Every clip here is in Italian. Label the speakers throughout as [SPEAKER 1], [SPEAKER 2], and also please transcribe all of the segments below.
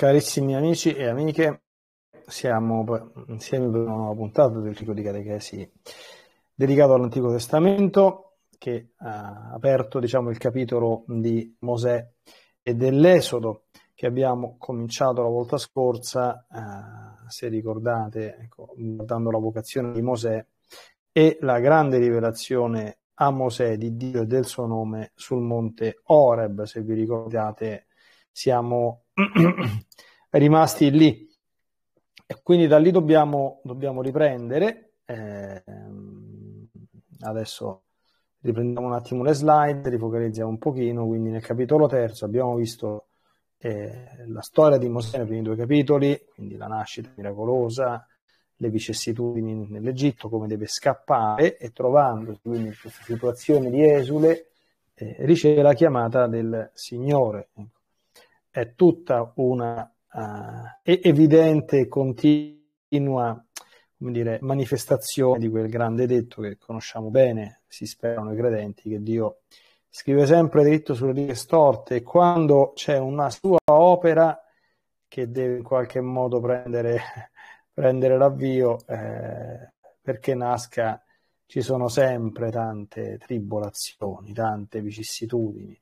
[SPEAKER 1] Carissimi amici e amiche, siamo insieme per una nuova puntata del ciclo di catechesi dedicato all'Antico Testamento che ha aperto diciamo, il capitolo di Mosè e dell'Esodo che abbiamo cominciato la volta scorsa, eh, se ricordate, ecco, guardando la vocazione di Mosè e la grande rivelazione a Mosè di Dio e del suo nome sul monte Oreb, se vi ricordate siamo rimasti lì. E quindi da lì dobbiamo, dobbiamo riprendere. Eh, adesso riprendiamo un attimo le slide, rifocalizziamo un pochino. Quindi nel capitolo terzo abbiamo visto eh, la storia di Mosè nei primi due capitoli, quindi la nascita miracolosa, le vicissitudini nell'Egitto, come deve scappare e trovandosi quindi in questa situazione di esule eh, riceve la chiamata del Signore. Ecco, è tutta una uh, evidente e continua come dire, manifestazione di quel grande detto che conosciamo bene, si sperano i credenti, che Dio scrive sempre dritto sulle righe storte e quando c'è una sua opera che deve in qualche modo prendere, prendere l'avvio eh, perché nasca ci sono sempre tante tribolazioni, tante vicissitudini,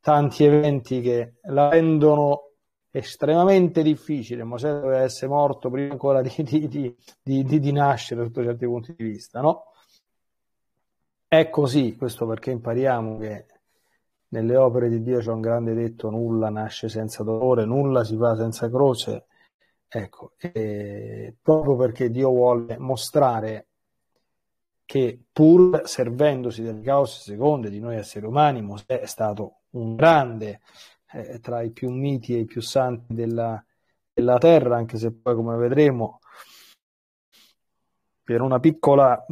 [SPEAKER 1] tanti eventi che la rendono estremamente difficile. Mosè doveva essere morto prima ancora di, di, di, di nascere sotto certi punti di vista, no? È così, questo perché impariamo che nelle opere di Dio c'è un grande detto, nulla nasce senza dolore, nulla si fa senza croce. Ecco, proprio perché Dio vuole mostrare che pur servendosi del caos secondo di noi esseri umani, Mosè è stato un grande eh, tra i più miti e i più santi della, della terra, anche se poi, come vedremo, per una piccola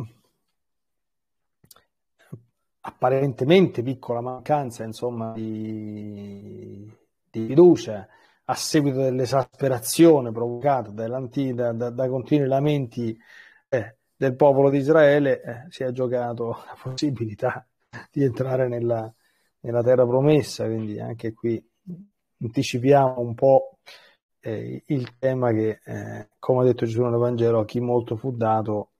[SPEAKER 1] apparentemente piccola mancanza insomma, di, di, fiducia a seguito dell'esasperazione provocata da, da, continui lamenti eh, del popolo di Israele eh, si è giocato la possibilità di entrare nella, nella terra promessa, quindi anche qui anticipiamo un po' eh, il tema che, eh, come ha detto Gesù nel Vangelo, a chi molto fu dato,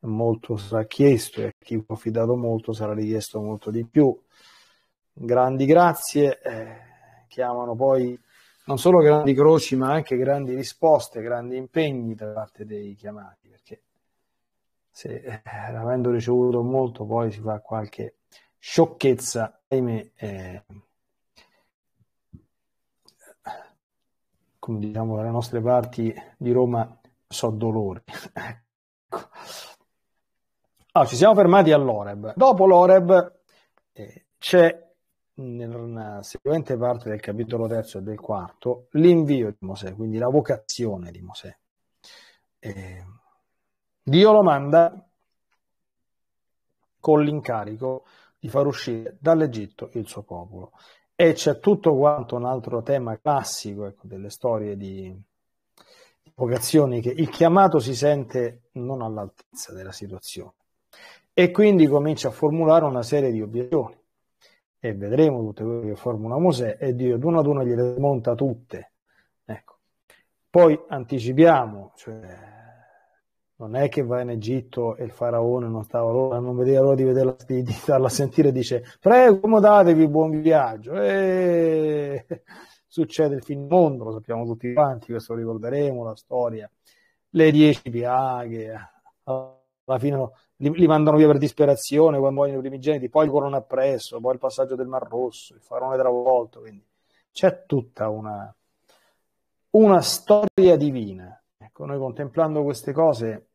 [SPEAKER 1] molto sarà chiesto e a chi fu affidato molto sarà richiesto molto di più. Grandi grazie eh, chiamano poi non solo grandi croci, ma anche grandi risposte, grandi impegni da parte dei chiamati, perché se eh, avendo ricevuto molto poi si fa qualche sciocchezza, ahimè, eh, come diciamo dalle nostre parti di Roma, so dolore. Ecco. allora, ci siamo fermati all'Oreb. Dopo l'Oreb eh, c'è nella seguente parte del capitolo terzo e del quarto l'invio di Mosè, quindi la vocazione di Mosè. Eh, Dio lo manda con l'incarico di far uscire dall'Egitto il suo popolo. E c'è tutto quanto un altro tema classico ecco, delle storie di, vocazioni che il chiamato si sente non all'altezza della situazione e quindi comincia a formulare una serie di obiezioni e vedremo tutte quelle che formula Mosè e Dio uno ad uno gliele monta tutte. Ecco. Poi anticipiamo, cioè, non è che va in Egitto e il faraone non stava loro, non vedeva l'ora di, vederla, di, di starla sentire dice prego comodatevi, buon viaggio e succede il fin mondo, lo sappiamo tutti quanti questo lo ricorderemo, la storia le dieci piaghe alla fine li, li, mandano via per disperazione quando vogliono i primigeniti poi il corona appresso, poi il passaggio del Mar Rosso il faraone travolto quindi c'è tutta una, una storia divina ecco, noi contemplando queste cose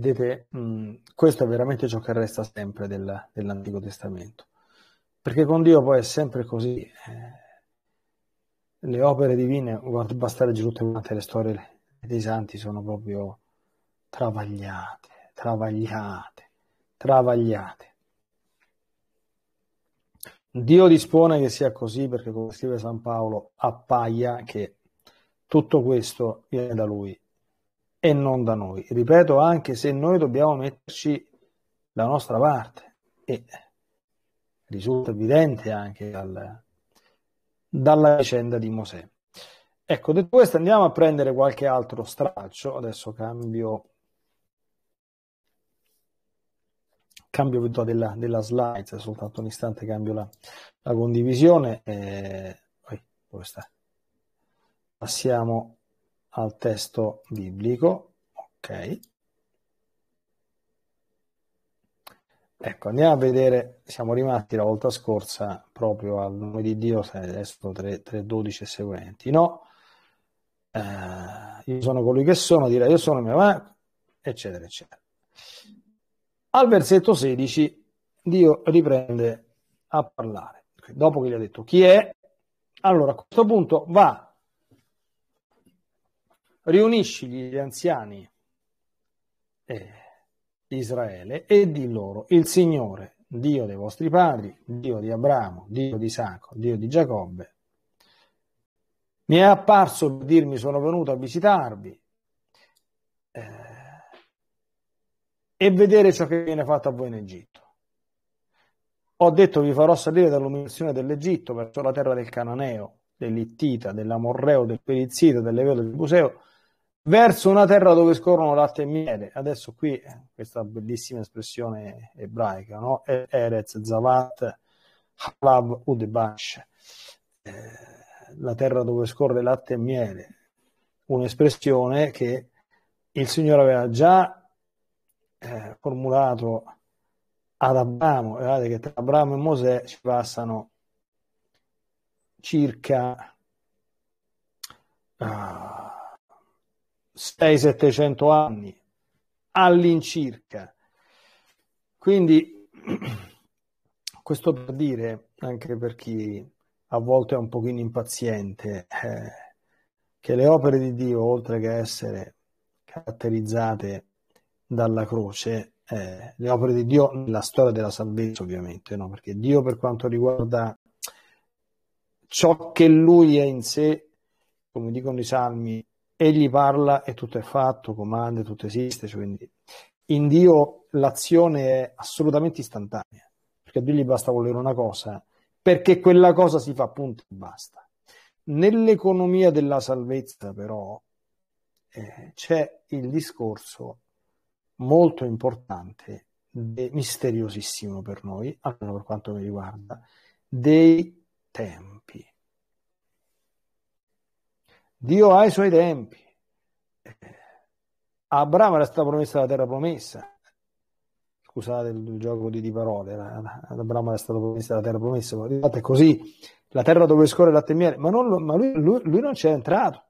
[SPEAKER 1] Vedete, mh, mm, questo è veramente ciò che resta sempre del, dell'Antico Testamento, perché con Dio poi è sempre così. Eh, le opere divine, guarda, basta leggere tutte quante le storie dei santi, sono proprio travagliate, travagliate, travagliate. Dio dispone che sia così perché, come scrive San Paolo, appaia che tutto questo viene da Lui e non da noi. Ripeto, anche se noi dobbiamo metterci la nostra parte e risulta evidente anche dal, dalla vicenda di Mosè. Ecco, detto questo andiamo a prendere qualche altro straccio, adesso cambio cambio della, della slide, soltanto un istante cambio la, la condivisione e eh, poi dove sta? Passiamo al testo biblico. Ok. Ecco, andiamo a vedere, siamo rimasti la volta scorsa proprio al nome di Dio, adesso 3.12 e seguenti, no? Eh, io sono colui che sono, direi io sono, mio va, eccetera, eccetera. Al versetto 16 Dio riprende a parlare, dopo che gli ha detto chi è, allora a questo punto va riunisci gli anziani eh, di Israele e di loro, il Signore, Dio dei vostri padri, Dio di Abramo, Dio di Isacco, Dio di Giacobbe, mi è apparso per dirmi sono venuto a visitarvi eh, e vedere ciò che viene fatto a voi in Egitto. Ho detto vi farò salire dall'umiliazione dell'Egitto verso la terra del Cananeo, dell'Ittita, dell'Amorreo, del Perizzita, dell'Eveo, del Museo, verso una terra dove scorrono latte e miele. Adesso qui eh, questa bellissima espressione ebraica, no? Erez, Zavat, Halav, Udebash, eh, la terra dove scorre latte e miele, un'espressione che il Signore aveva già eh, formulato ad Abramo, guardate che tra Abramo e Mosè ci passano circa... Uh, 600 700 anni all'incirca. Quindi questo per dire, anche per chi a volte è un pochino impaziente, eh, che le opere di Dio, oltre che essere caratterizzate dalla croce, eh, le opere di Dio nella storia della salvezza ovviamente, no? perché Dio per quanto riguarda ciò che lui è in sé, come dicono i salmi, egli parla e tutto è fatto, comanda e tutto esiste, cioè quindi in Dio l'azione è assolutamente istantanea, perché a Dio gli basta volere una cosa, perché quella cosa si fa punto e basta. Nell'economia della salvezza però eh, c'è il discorso molto importante, misteriosissimo per noi, almeno per quanto mi riguarda, dei tempi Dio ha i suoi tempi. Abramo era stata promessa la terra promessa. Scusate il gioco di, di parole, ad Abramo era stata promessa la terra promessa, ma in è così, la terra dove scorre latte e miele, ma, non, ma lui, lui, lui, non c'è entrato.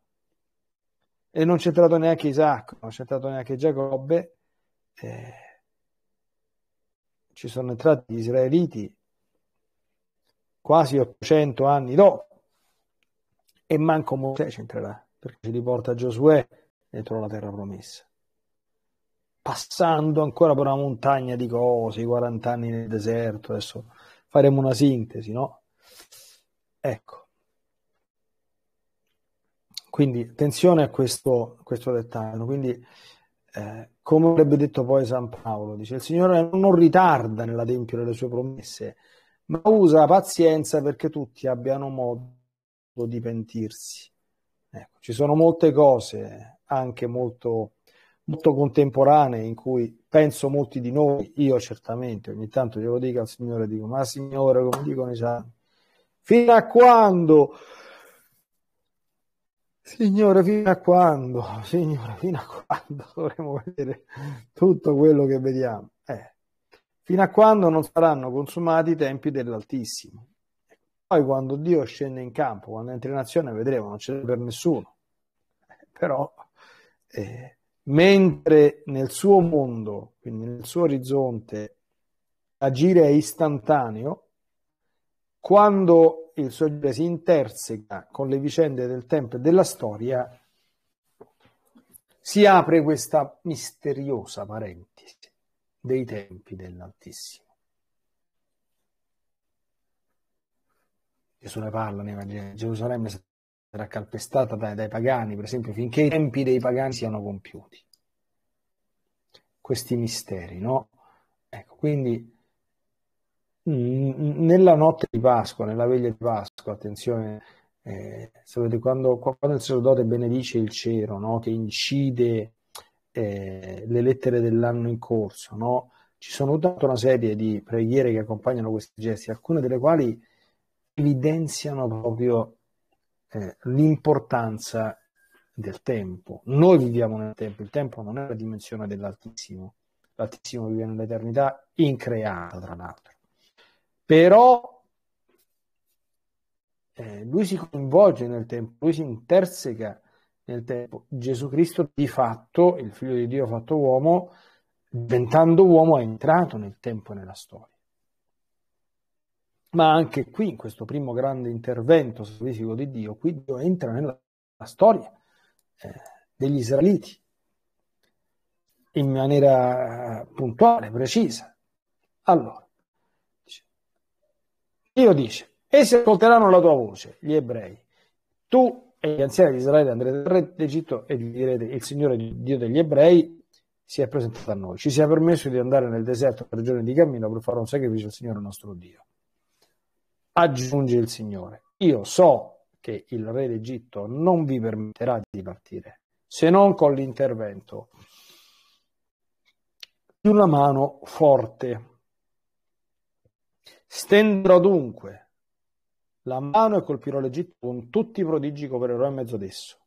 [SPEAKER 1] E non c'è entrato neanche Isacco, non c'è entrato neanche Giacobbe. Eh, ci sono entrati gli israeliti quasi 800 anni dopo e manco Mosè cioè, c'entrerà, perché ci riporta Giosuè dentro la terra promessa. Passando ancora per una montagna di cose, i 40 anni nel deserto, adesso faremo una sintesi, no? Ecco. Quindi attenzione a questo, questo dettaglio. Quindi, eh, come avrebbe detto poi San Paolo, dice il Signore non ritarda nell'adempiere le sue promesse, ma usa pazienza perché tutti abbiano modo lo di pentirsi. Ecco, ci sono molte cose anche molto, molto contemporanee in cui penso molti di noi, io certamente, ogni tanto glielo dico al Signore, dico, ma Signore, come dicono i santi, fino a quando? Signore, fino a quando? Signore, fino a quando dovremo vedere tutto quello che vediamo? Eh, fino a quando non saranno consumati i tempi dell'Altissimo? Poi quando Dio scende in campo, quando entra in azione, vedremo, non c'è per nessuno. Però eh, mentre nel suo mondo, quindi nel suo orizzonte, agire è istantaneo, quando il suo agire si interseca con le vicende del tempo e della storia, si apre questa misteriosa parentesi dei tempi dell'Altissimo. Gesù ne parla nei Vangeli, Gerusalemme sarà calpestata dai, dai pagani, per esempio, finché i tempi dei pagani siano compiuti. Questi misteri, no? Ecco, quindi mm, mm, nella notte di Pasqua, nella veglia di Pasqua, attenzione, eh, sapete, quando, quando, il sacerdote benedice il cero, no? che incide eh, le lettere dell'anno in corso, no? ci sono tutta una serie di preghiere che accompagnano questi gesti, alcune delle quali evidenziano proprio eh, l'importanza del tempo. Noi viviamo nel tempo, il tempo non è la dimensione dell'altissimo, l'altissimo vive nell'eternità increata, tra l'altro. Però eh, lui si coinvolge nel tempo, lui si interseca nel tempo. Gesù Cristo di fatto, il figlio di Dio fatto uomo, diventando uomo, è entrato nel tempo e nella storia ma anche qui, in questo primo grande intervento salvifico di Dio, qui Dio entra nella storia eh, degli israeliti in maniera eh, puntuale, precisa. Allora, Dio dice, essi ascolteranno la tua voce, gli ebrei, tu e gli anziani di Israele andrete re d'Egitto e direte, il Signore Dio degli ebrei si è presentato a noi, ci si è permesso di andare nel deserto per giorni di cammino per fare un sacrificio al Signore nostro Dio aggiunge il Signore. Io so che il re d'Egitto non vi permetterà di partire, se non con l'intervento di una mano forte. Stenderò dunque la mano e colpirò l'Egitto con tutti i prodigi che opererò in mezzo ad esso.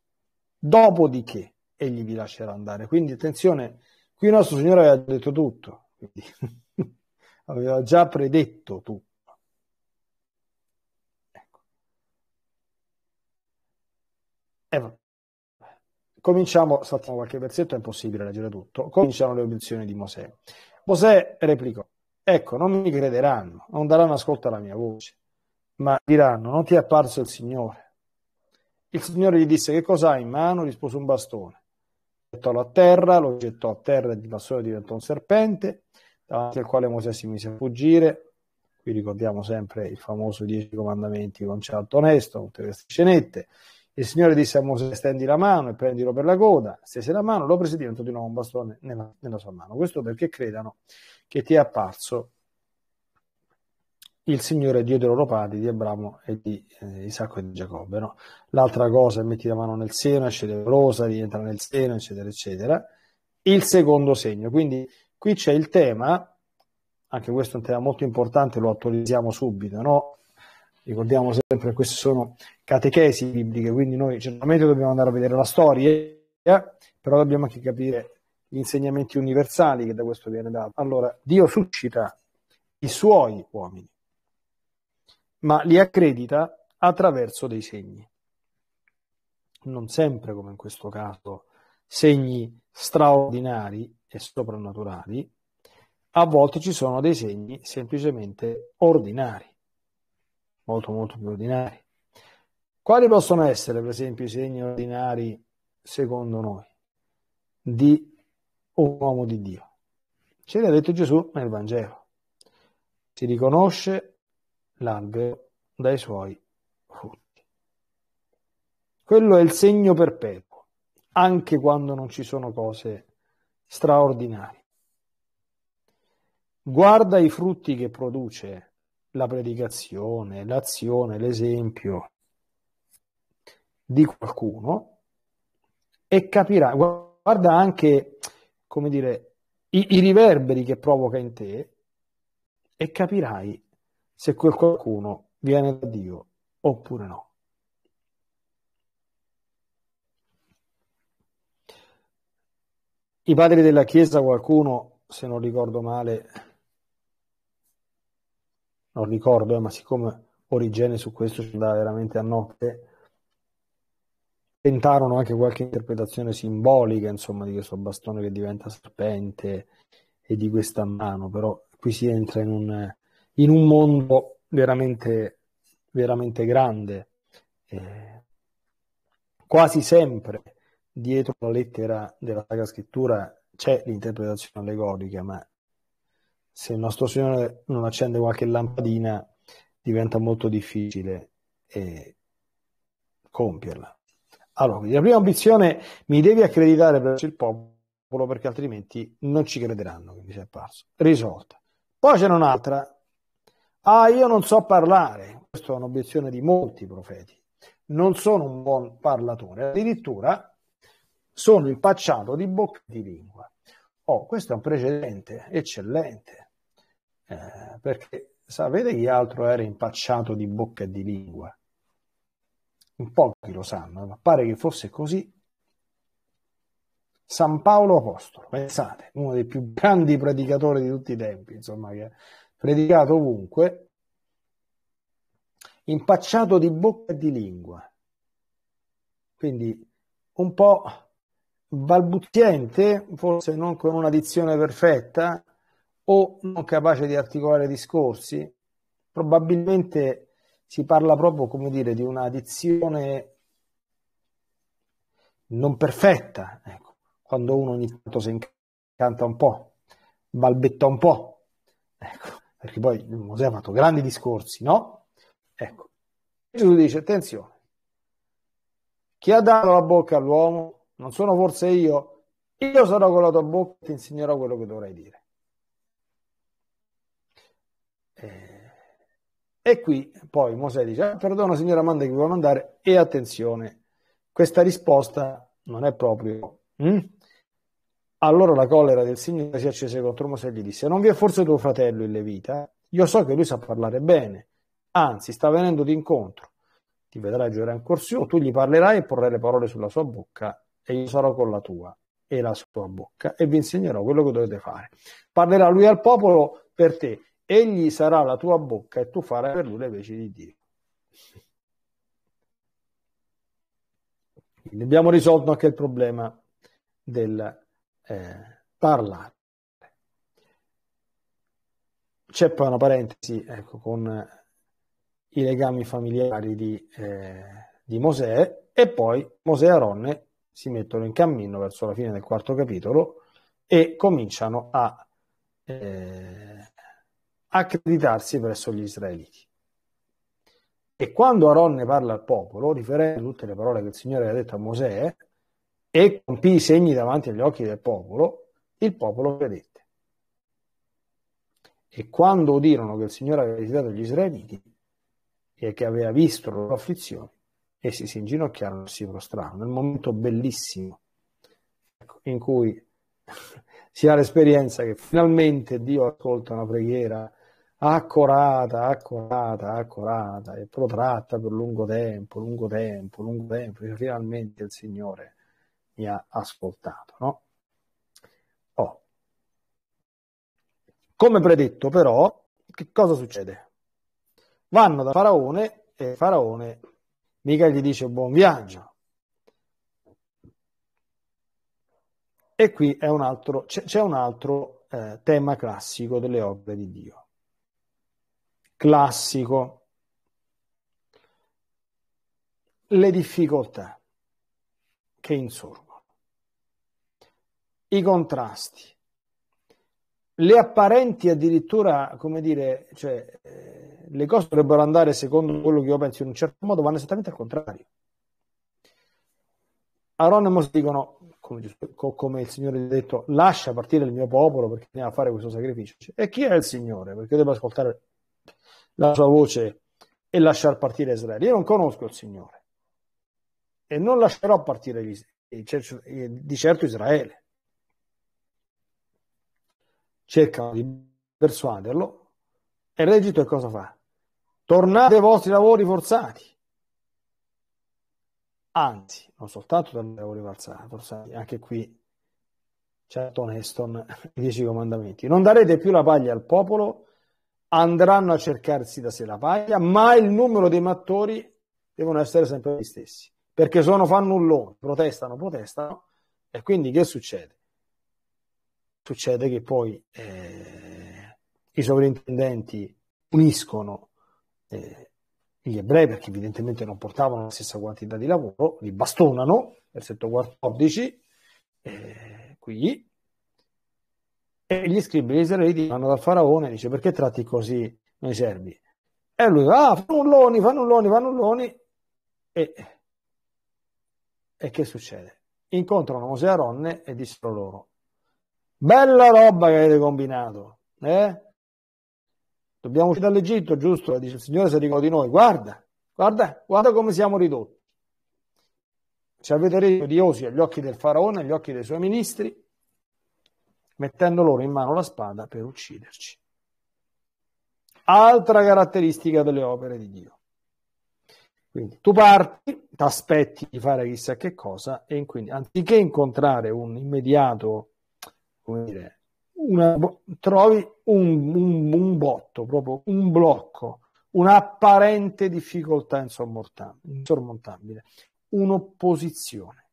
[SPEAKER 1] Dopodiché egli vi lascerà andare. Quindi attenzione, qui il nostro Signore aveva detto tutto, aveva già predetto tutto. Eh, Cominciamo, saltiamo qualche versetto, è impossibile leggere tutto. Cominciano le obiezioni di Mosè. Mosè replicò, ecco, non mi crederanno, non daranno ascolto alla mia voce, ma diranno, non ti è apparso il Signore. Il Signore gli disse, che cosa hai in mano? Rispose un bastone. Gettò a terra, lo gettò a terra e il bastone diventò un serpente, davanti al quale Mosè si mise a fuggire. Qui ricordiamo sempre il famoso Dieci Comandamenti con Certo Onesto, tutte queste scenette. Il Signore disse a Mosè: Stendi la mano e prendilo per la coda. Stese la mano, lo prese diventò di nuovo un bastone nella, nella sua mano. Questo perché credano che ti è apparso il Signore Dio dei loro padri, di Abramo e di eh, Isacco e di Giacobbe. No? L'altra cosa è metti la mano nel seno, esce rosa, rientra nel seno, eccetera, eccetera. Il secondo segno, quindi qui c'è il tema, anche questo è un tema molto importante, lo attualizziamo subito, no? ricordiamo sempre che queste sono catechesi bibliche, quindi noi certamente dobbiamo andare a vedere la storia, però dobbiamo anche capire gli insegnamenti universali che da questo viene dato. Allora, Dio suscita i suoi uomini, ma li accredita attraverso dei segni. Non sempre, come in questo caso, segni straordinari e soprannaturali, a volte ci sono dei segni semplicemente ordinari molto molto più ordinari. Quali possono essere, per esempio, i segni ordinari secondo noi di un uomo di Dio? Ce l'ha detto Gesù nel Vangelo. Si riconosce l'albero dai suoi frutti. Quello è il segno perpetuo, anche quando non ci sono cose straordinarie. Guarda i frutti che produce la predicazione, l'azione, l'esempio di qualcuno e capirà, guarda anche, come dire, i, i riverberi che provoca in te e capirai se quel qualcuno viene da Dio oppure no. I padri della Chiesa, qualcuno, se non ricordo male, non ricordo, eh, ma siccome Origene su questo ci andava veramente a notte, tentarono anche qualche interpretazione simbolica, insomma, di questo bastone che diventa serpente e di questa mano, però qui si entra in un, in un mondo veramente, veramente grande. Eh, quasi sempre dietro la lettera della Sacra Scrittura c'è l'interpretazione allegorica, ma se il nostro Signore non accende qualche lampadina diventa molto difficile eh, compierla. Allora, la prima ambizione mi devi accreditare verso il popolo perché altrimenti non ci crederanno che mi sia apparso. Risolta. Poi c'è un'altra. Ah, io non so parlare. Questa è un'obiezione di molti profeti. Non sono un buon parlatore, addirittura sono impacciato di bocca di lingua. Oh, questo è un precedente eccellente eh, perché sapete chi altro era impacciato di bocca e di lingua? Un pochi lo sanno, ma pare che fosse così. San Paolo Apostolo, pensate, uno dei più grandi predicatori di tutti i tempi, insomma, che ha predicato ovunque, impacciato di bocca e di lingua. Quindi un po' balbuziente, forse non con una dizione perfetta, o non capace di articolare discorsi, probabilmente si parla proprio, come dire, di una dizione non perfetta, ecco, quando uno ogni tanto si incanta un po', balbetta un po', ecco, perché poi Mosè ha fatto grandi discorsi, no? Ecco, Gesù dice, attenzione, chi ha dato la bocca all'uomo, non sono forse io, io sarò con la tua bocca e ti insegnerò quello che dovrai dire. Eh, e qui poi Mosè dice, ah, perdono signora, manda che vuole andare. e attenzione, questa risposta non è proprio... Mm? Allora la collera del Signore si accese contro Mosè e gli disse: Non vi è forse tuo fratello il Levita? Io so che lui sa parlare bene, anzi, sta venendo d'incontro. Ti vedrai giurare ancora su, tu gli parlerai e porrai le parole sulla sua bocca, e io sarò con la tua e la sua bocca, e vi insegnerò quello che dovete fare. Parlerà lui al popolo per te, egli sarà la tua bocca e tu farai per lui le veci di Dio. Quindi abbiamo risolto anche il problema del eh, parlare. C'è poi una parentesi ecco, con i legami familiari di, eh, di Mosè e poi Mosè e Aronne si mettono in cammino verso la fine del quarto capitolo e cominciano a eh, accreditarsi presso gli israeliti. E quando Aronne parla al popolo, riferendo tutte le parole che il Signore aveva detto a Mosè, e compì i segni davanti agli occhi del popolo, il popolo credette. E quando udirono che il Signore aveva visitato gli israeliti e che aveva visto la loro afflizione, essi si inginocchiarono e si prostrarono. Nel momento bellissimo ecco, in cui si ha l'esperienza che finalmente Dio ascolta una preghiera accorata, accorata, accorata e protratta per lungo tempo, lungo tempo, lungo tempo, e finalmente il Signore mi ha ascoltato, no? Oh. Come predetto però, che cosa succede? Vanno da Faraone e Faraone mica gli dice buon viaggio. E qui un altro, c'è, c'è, un altro eh, tema classico delle opere di Dio classico. Le difficoltà che insorgono, i contrasti, le apparenti addirittura, come dire, cioè, eh, le cose dovrebbero andare secondo quello che io penso in un certo modo, vanno esattamente al contrario. Aronemos dicono, come, come, il Signore ha detto, lascia partire il mio popolo perché ne a fare questo sacrificio. E chi è il Signore? Perché devo ascoltare la sua voce e lasciar partire Israele. Io non conosco il Signore e non lascerò partire gli, di certo Israele. Cercano di persuaderlo e l'Egitto che cosa fa? Tornate ai vostri lavori forzati. Anzi, non soltanto tornate ai lavori forzati, anche qui certo Neston, i dieci comandamenti. Non darete più la paglia al popolo andranno a cercarsi da sé la paglia, ma il numero dei mattori devono essere sempre gli stessi, perché sono fannulloni, protestano, protestano, e quindi che succede? Succede che poi eh, i sovrintendenti uniscono eh, gli ebrei, perché evidentemente non portavano la stessa quantità di lavoro, li bastonano, versetto 14, eh, qui, e gli scribi israeliti vanno dal faraone e dice perché tratti così noi serbi? E lui va, ah, fannulloni, fannulloni, fannulloni. E, e che succede? Incontrano Mosè Aronne e dissero loro, bella roba che avete combinato, eh? Dobbiamo uscire dall'Egitto, giusto? E dice il Signore si ricorda di noi, guarda, guarda, guarda come siamo ridotti. Ci avete reso odiosi agli occhi del faraone, agli occhi dei suoi ministri, mettendo loro in mano la spada per ucciderci. Altra caratteristica delle opere di Dio. Quindi tu parti, ti aspetti di fare chissà che cosa, e quindi anziché incontrare un immediato, come dire, una, trovi un, un, un, botto, proprio un blocco, un'apparente difficoltà insormontabile, un'opposizione.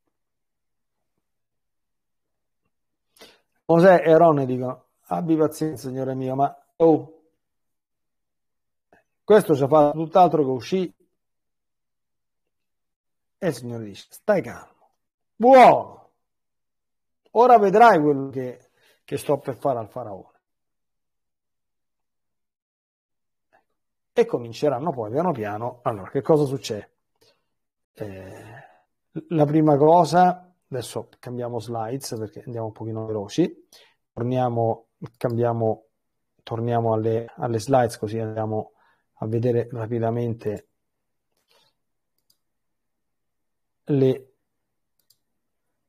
[SPEAKER 1] Mosè e Ronne dicono, abbi pazienza signore mio, ma oh, questo ci ha fatto tutt'altro che uscì. E il Signore dice, stai calmo, buono, ora vedrai quello che, che sto per fare al faraone. E cominceranno poi piano piano. Allora, che cosa succede? Eh, la prima cosa adesso cambiamo slides perché andiamo un pochino veloci, torniamo, cambiamo, torniamo alle, alle slides così andiamo a vedere rapidamente le,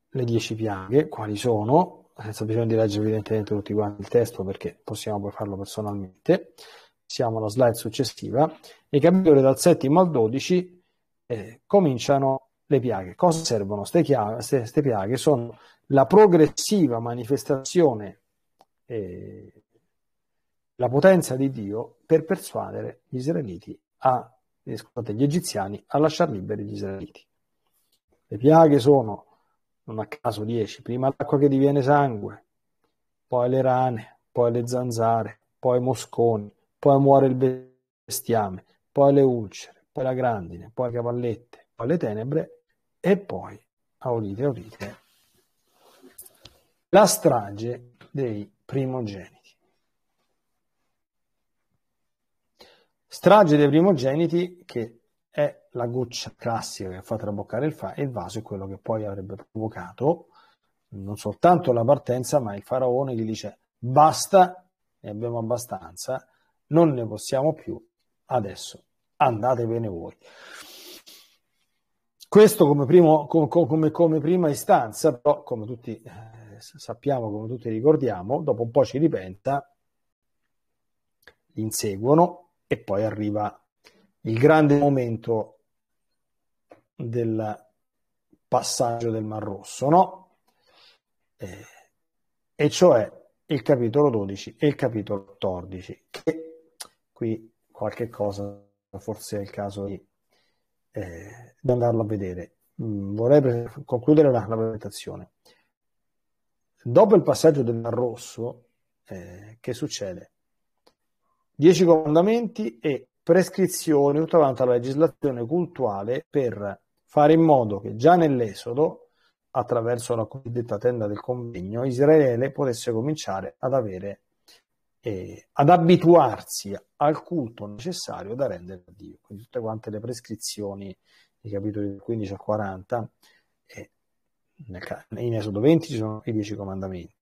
[SPEAKER 1] le 10 piaghe, quali sono, senza bisogno di leggere evidentemente tutti quanti il testo perché possiamo poi farlo personalmente. Siamo alla slide successiva. I capitoli dal settimo al dodici eh, cominciano le piaghe. Cosa servono? Queste piaghe sono la progressiva manifestazione, eh, la potenza di Dio per persuadere gli israeliti a, eh, scusate, gli egiziani a lasciare liberi gli israeliti. Le piaghe sono, non a caso, dieci. Prima l'acqua che diviene sangue, poi le rane, poi le zanzare, poi i mosconi, poi muore il bestiame, poi le ulcere, poi la grandine, poi le cavallette, poi le tenebre e poi, a audite, audite, la strage dei primogeniti. Strage dei primogeniti che è la goccia classica che fa traboccare il, fa- il vaso e quello che poi avrebbe provocato non soltanto la partenza, ma il faraone gli dice basta, ne abbiamo abbastanza, non ne possiamo più, adesso andatevene voi. Questo come, primo, come, come prima istanza, però come tutti eh, sappiamo, come tutti ricordiamo, dopo un po' ci ripenta, li inseguono e poi arriva il grande momento del passaggio del Mar Rosso, no? Eh, e cioè il capitolo 12 e il capitolo 14, che qui qualche cosa forse è il caso di eh, da andarlo a vedere. Mm, vorrei concludere la presentazione. Dopo il passaggio del Mar Rosso, eh, che succede? Dieci comandamenti e prescrizioni tutta quanta la legislazione cultuale per fare in modo che già nell'Esodo, attraverso la cosiddetta tenda del convegno, Israele potesse cominciare ad avere eh, ad abituarsi al culto necessario da rendere a Dio. Quindi tutte quante le prescrizioni dei capitoli 15 al 40, eh, nel, in Esodo 20 ci sono i 10 comandamenti.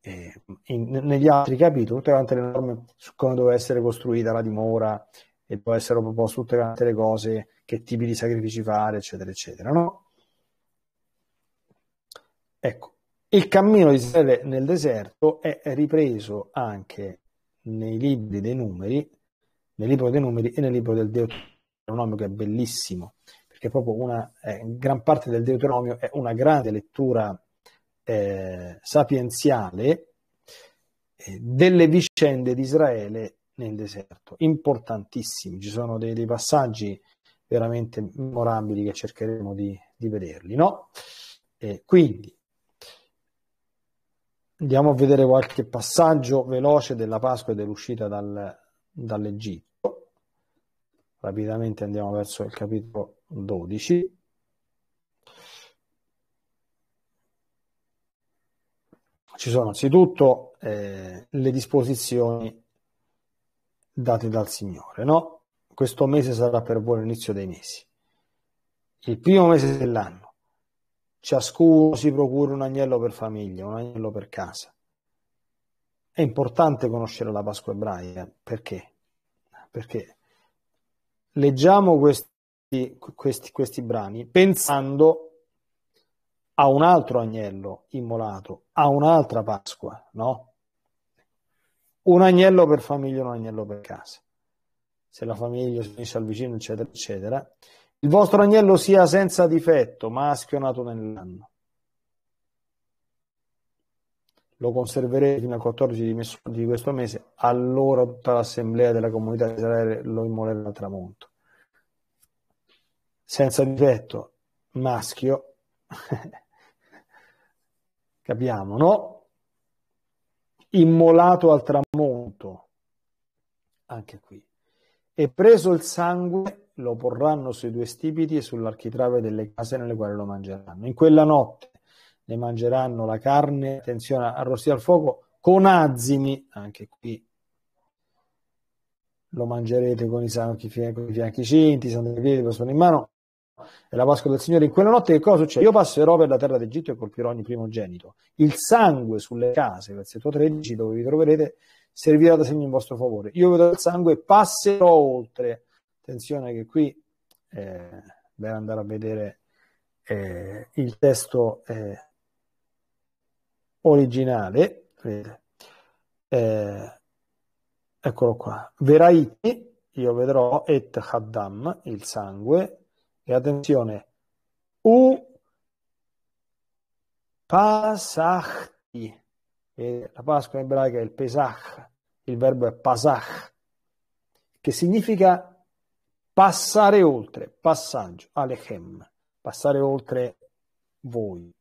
[SPEAKER 1] Eh, in, negli altri capitoli, tutte quante le norme su come doveva essere costruita la dimora e doveva essere proposte tutte quante le cose, che tipi di sacrifici fare, eccetera, eccetera. No? Ecco, il cammino di Israele nel deserto è ripreso anche nei libri dei numeri, nel libro dei numeri e nel libro del Deuteronomio, che è bellissimo, perché proprio una eh, gran parte del Deuteronomio è una grande lettura eh, sapienziale eh, delle vicende di Israele nel deserto, importantissimi. Ci sono dei, dei passaggi veramente memorabili che cercheremo di, di vederli, no? quindi Andiamo a vedere qualche passaggio veloce della Pasqua e dell'uscita dal, dall'Egitto. Rapidamente andiamo verso il capitolo 12. Ci sono anzitutto eh, le disposizioni date dal Signore, no? Questo mese sarà per voi l'inizio dei mesi. Il primo mese dell'anno ciascuno si procura un agnello per famiglia, un agnello per casa. È importante conoscere la Pasqua ebraica perché? Perché leggiamo questi, questi, questi brani pensando a un altro agnello immolato, a un'altra Pasqua, no? Un agnello per famiglia, un agnello per casa. Se la famiglia si unisce al vicino, eccetera, eccetera. Il vostro agnello sia senza difetto, maschio nato nell'anno. Lo conserverete fino al 14 di questo mese, allora tutta l'assemblea della comunità di Israele lo immolerà al tramonto. Senza difetto, maschio. Capiamo, no? Immolato al tramonto, anche qui. E preso il sangue lo porranno sui due stipiti e sull'architrave delle case nelle quali lo mangeranno. In quella notte ne mangeranno la carne, attenzione, arrostita al fuoco, con azimi, anche qui lo mangerete con i, sanchi, con i fianchi cinti, i sandaglieri passano in mano, è la Pasqua del Signore. In quella notte che cosa succede? Io passerò per la terra d'Egitto e colpirò ogni primogenito. Il sangue sulle case, versetto 13, dove vi troverete, servirà da segno in vostro favore. Io vedo il sangue e passerò oltre Attenzione che qui eh, deve andare a vedere eh, il testo eh, originale. Eh, eccolo qua. Veraiti, io vedrò et haddam, il sangue, e attenzione, u pasachti. la Pasqua in ebraica è il Pesach, il verbo è Pasach, che significa Passare oltre, passaggio, Alechem, passare oltre voi.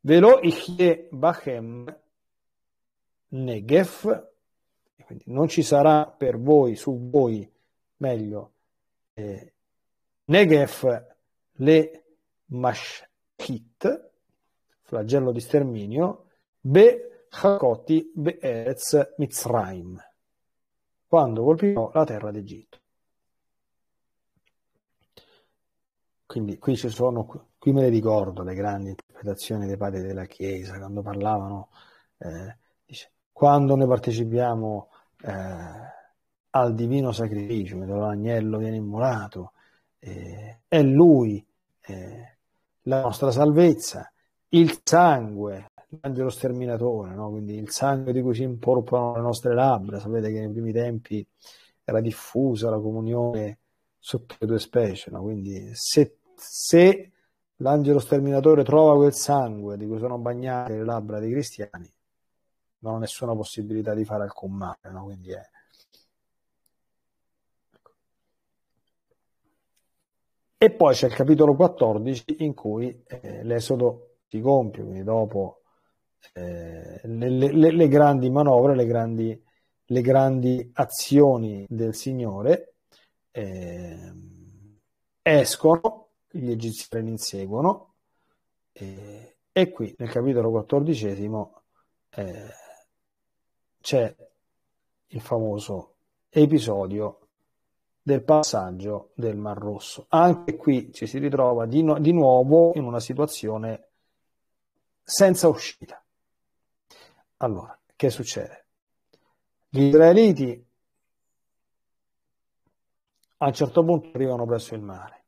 [SPEAKER 1] Velo ichie bachem negef, quindi non ci sarà per voi, su voi, meglio, eh, negef le mashkit, flagello di sterminio, be chakoti be erez mitzraim, quando colpirò la terra d'Egitto. Quindi qui ci sono, qui me le ricordo le grandi interpretazioni dei padri della Chiesa quando parlavano, eh, dice, quando noi partecipiamo eh, al divino sacrificio, dove l'agnello viene immolato, eh, è lui eh, la nostra salvezza, il sangue, l'angelo sterminatore, no? quindi il sangue di cui si imporpano le nostre labbra, sapete che nei primi tempi era diffusa la comunione sotto le due specie, no? quindi se se l'angelo sterminatore trova quel sangue di cui sono bagnate le labbra dei cristiani, non ho nessuna possibilità di fare alcun male. No? Quindi è... E poi c'è il capitolo 14 in cui eh, l'esodo si compie, quindi dopo eh, le, le, le, grandi manovre, le grandi, le grandi azioni del Signore eh, escono gli egiziani inseguono e, e qui nel capitolo quattordicesimo eh, c'è il famoso episodio del passaggio del Mar Rosso. Anche qui ci si ritrova di, no, di nuovo in una situazione senza uscita. Allora, che succede? Gli israeliti a un certo punto arrivano presso il mare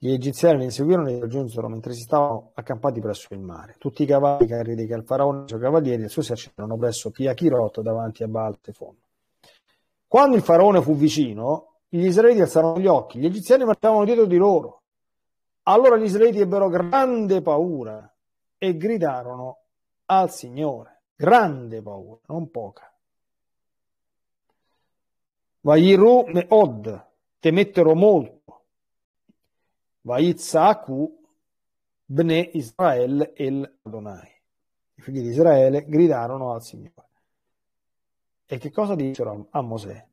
[SPEAKER 1] gli egiziani li inseguirono e li raggiunsero mentre si stavano accampati presso il mare. Tutti i cavalli carichi che il faraone e i suoi cavalieri e il suo esercito erano presso Piachirot davanti a Baal Tefon. Quando il faraone fu vicino, gli israeliti alzarono gli occhi, gli egiziani marciavano dietro di loro. Allora gli israeliti ebbero grande paura e gridarono al Signore. Grande paura, non poca. e Od temettero molto Vaizzaku bne Israel el Adonai. I figli di Israele gridarono al Signore. E che cosa dissero a, Mosè?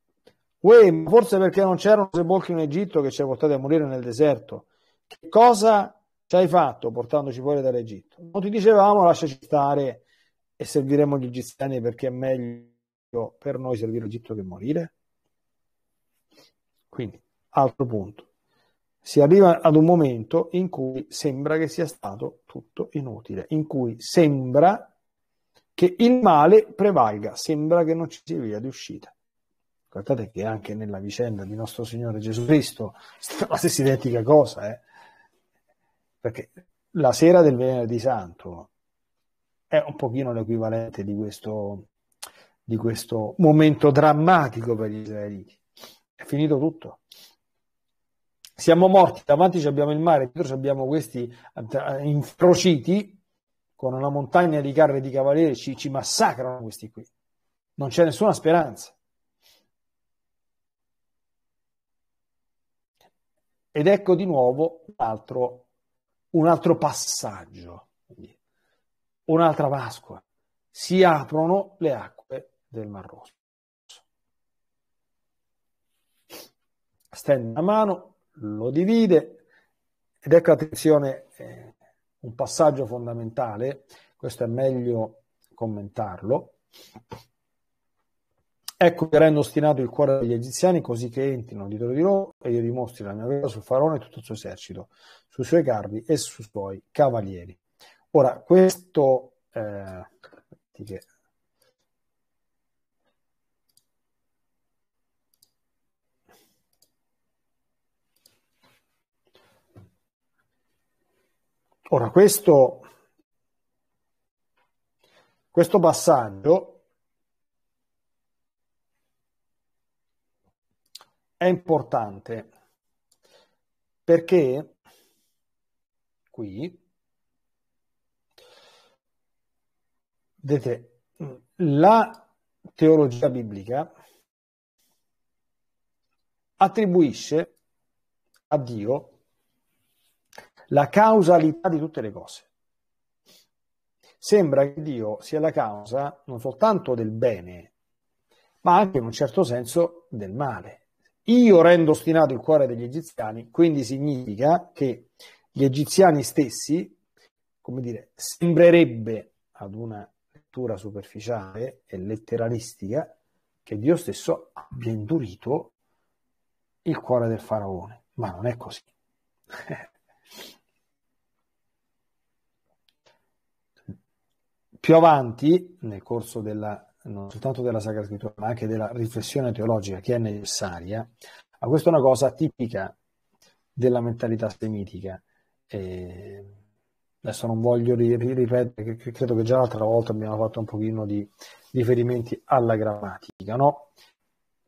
[SPEAKER 1] Uè, forse perché non c'erano sepolcri in Egitto che ci hai portati a morire nel deserto. Che cosa ci hai fatto portandoci fuori dall'Egitto? Non ti dicevamo lasciaci stare e serviremo gli egiziani perché è meglio per noi servire l'Egitto che morire? Quindi, altro punto si arriva ad un momento in cui sembra che sia stato tutto inutile, in cui sembra che il male prevalga, sembra che non ci sia via di uscita. Guardate che anche nella vicenda di nostro Signore Gesù Cristo la stessa identica cosa, eh? perché la sera del venerdì santo è un pochino l'equivalente di questo, di questo momento drammatico per gli israeliti. È finito tutto siamo morti, davanti abbiamo il mare, dietro abbiamo questi eh, infrociti con una montagna di carri di cavalieri, ci, ci massacrano questi qui. Non c'è nessuna speranza. Ed ecco di nuovo un altro, un altro passaggio, un'altra Pasqua. Si aprono le acque del Mar Rosso. Stende la mano, lo divide ed ecco attenzione eh, un passaggio fondamentale, questo è meglio commentarlo. Ecco che rendo ostinato il cuore degli egiziani così che entrino dietro di loro e io dimostri la mia vera sul faraone e tutto il suo esercito, sui suoi carri e sui suoi cavalieri. Ora, questo eh, Ora, questo, questo passaggio è importante perché qui vedete la teologia biblica attribuisce a Dio la causalità di tutte le cose. Sembra che Dio sia la causa non soltanto del bene, ma anche in un certo senso del male. Io rendo ostinato il cuore degli egiziani, quindi significa che gli egiziani stessi, come dire, sembrerebbe ad una lettura superficiale e letteralistica che Dio stesso abbia indurito il cuore del faraone, ma non è così. Più avanti, nel corso della, non soltanto della Sacra Scrittura, ma anche della riflessione teologica che è necessaria, ma questa è una cosa tipica della mentalità semitica. E adesso non voglio ri- ripetere, credo che già l'altra volta abbiamo fatto un pochino di riferimenti alla grammatica. No?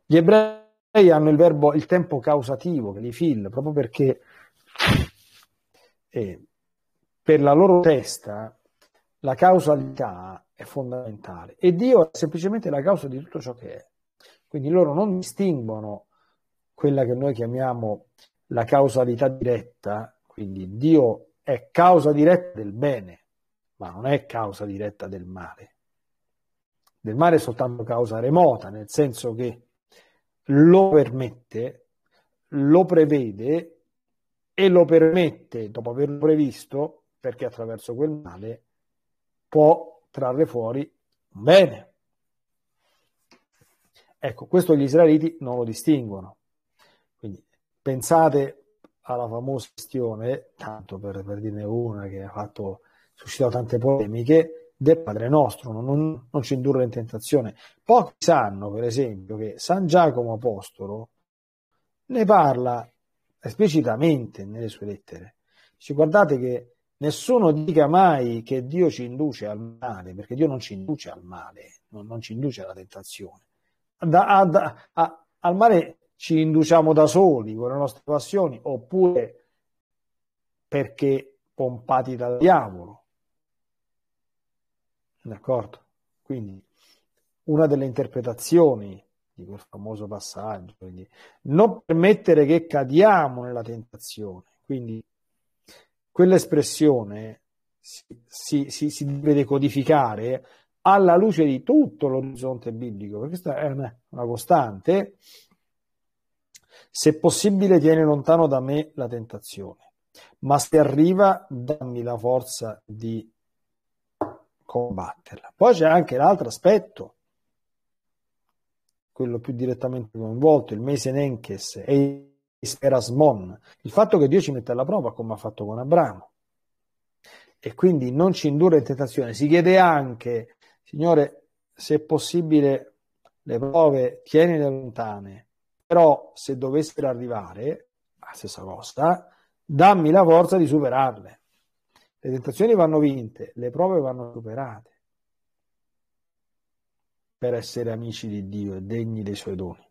[SPEAKER 1] Gli ebrei hanno il verbo il tempo causativo, che li fil, proprio perché eh, per la loro testa la causalità è fondamentale e Dio è semplicemente la causa di tutto ciò che è. Quindi loro non distinguono quella che noi chiamiamo la causalità diretta, quindi Dio è causa diretta del bene, ma non è causa diretta del male. Del male è soltanto causa remota, nel senso che lo permette, lo prevede e lo permette dopo averlo previsto, perché attraverso quel male può trarre fuori un bene. Ecco, questo gli israeliti non lo distinguono. Quindi pensate alla famosa questione, tanto per, per dirne una che ha fatto, suscitato tante polemiche, del Padre Nostro, non, non ci indurre in tentazione. Pochi sanno, per esempio, che San Giacomo Apostolo ne parla esplicitamente nelle sue lettere. Dice, guardate che Nessuno dica mai che Dio ci induce al male, perché Dio non ci induce al male, non, non ci induce alla tentazione. Da, a, a, al male ci induciamo da soli con le nostre passioni, oppure perché pompati dal diavolo. D'accordo? Quindi una delle interpretazioni di quel famoso passaggio, quindi non permettere che cadiamo nella tentazione, quindi quell'espressione si, si, si, deve decodificare alla luce di tutto l'orizzonte biblico, perché questa è una, una costante. Se possibile, tieni lontano da me la tentazione, ma se arriva, dammi la forza di combatterla. Poi c'è anche l'altro aspetto, quello più direttamente coinvolto, il mese Nenches, e era smon, il fatto che Dio ci mette alla prova come ha fatto con Abramo e quindi non ci indurre in tentazione. Si chiede anche, Signore, se possibile le prove le lontane, però se dovessero arrivare, la stessa cosa, dammi la forza di superarle. Le tentazioni vanno vinte, le prove vanno superate per essere amici di Dio e degni dei suoi doni.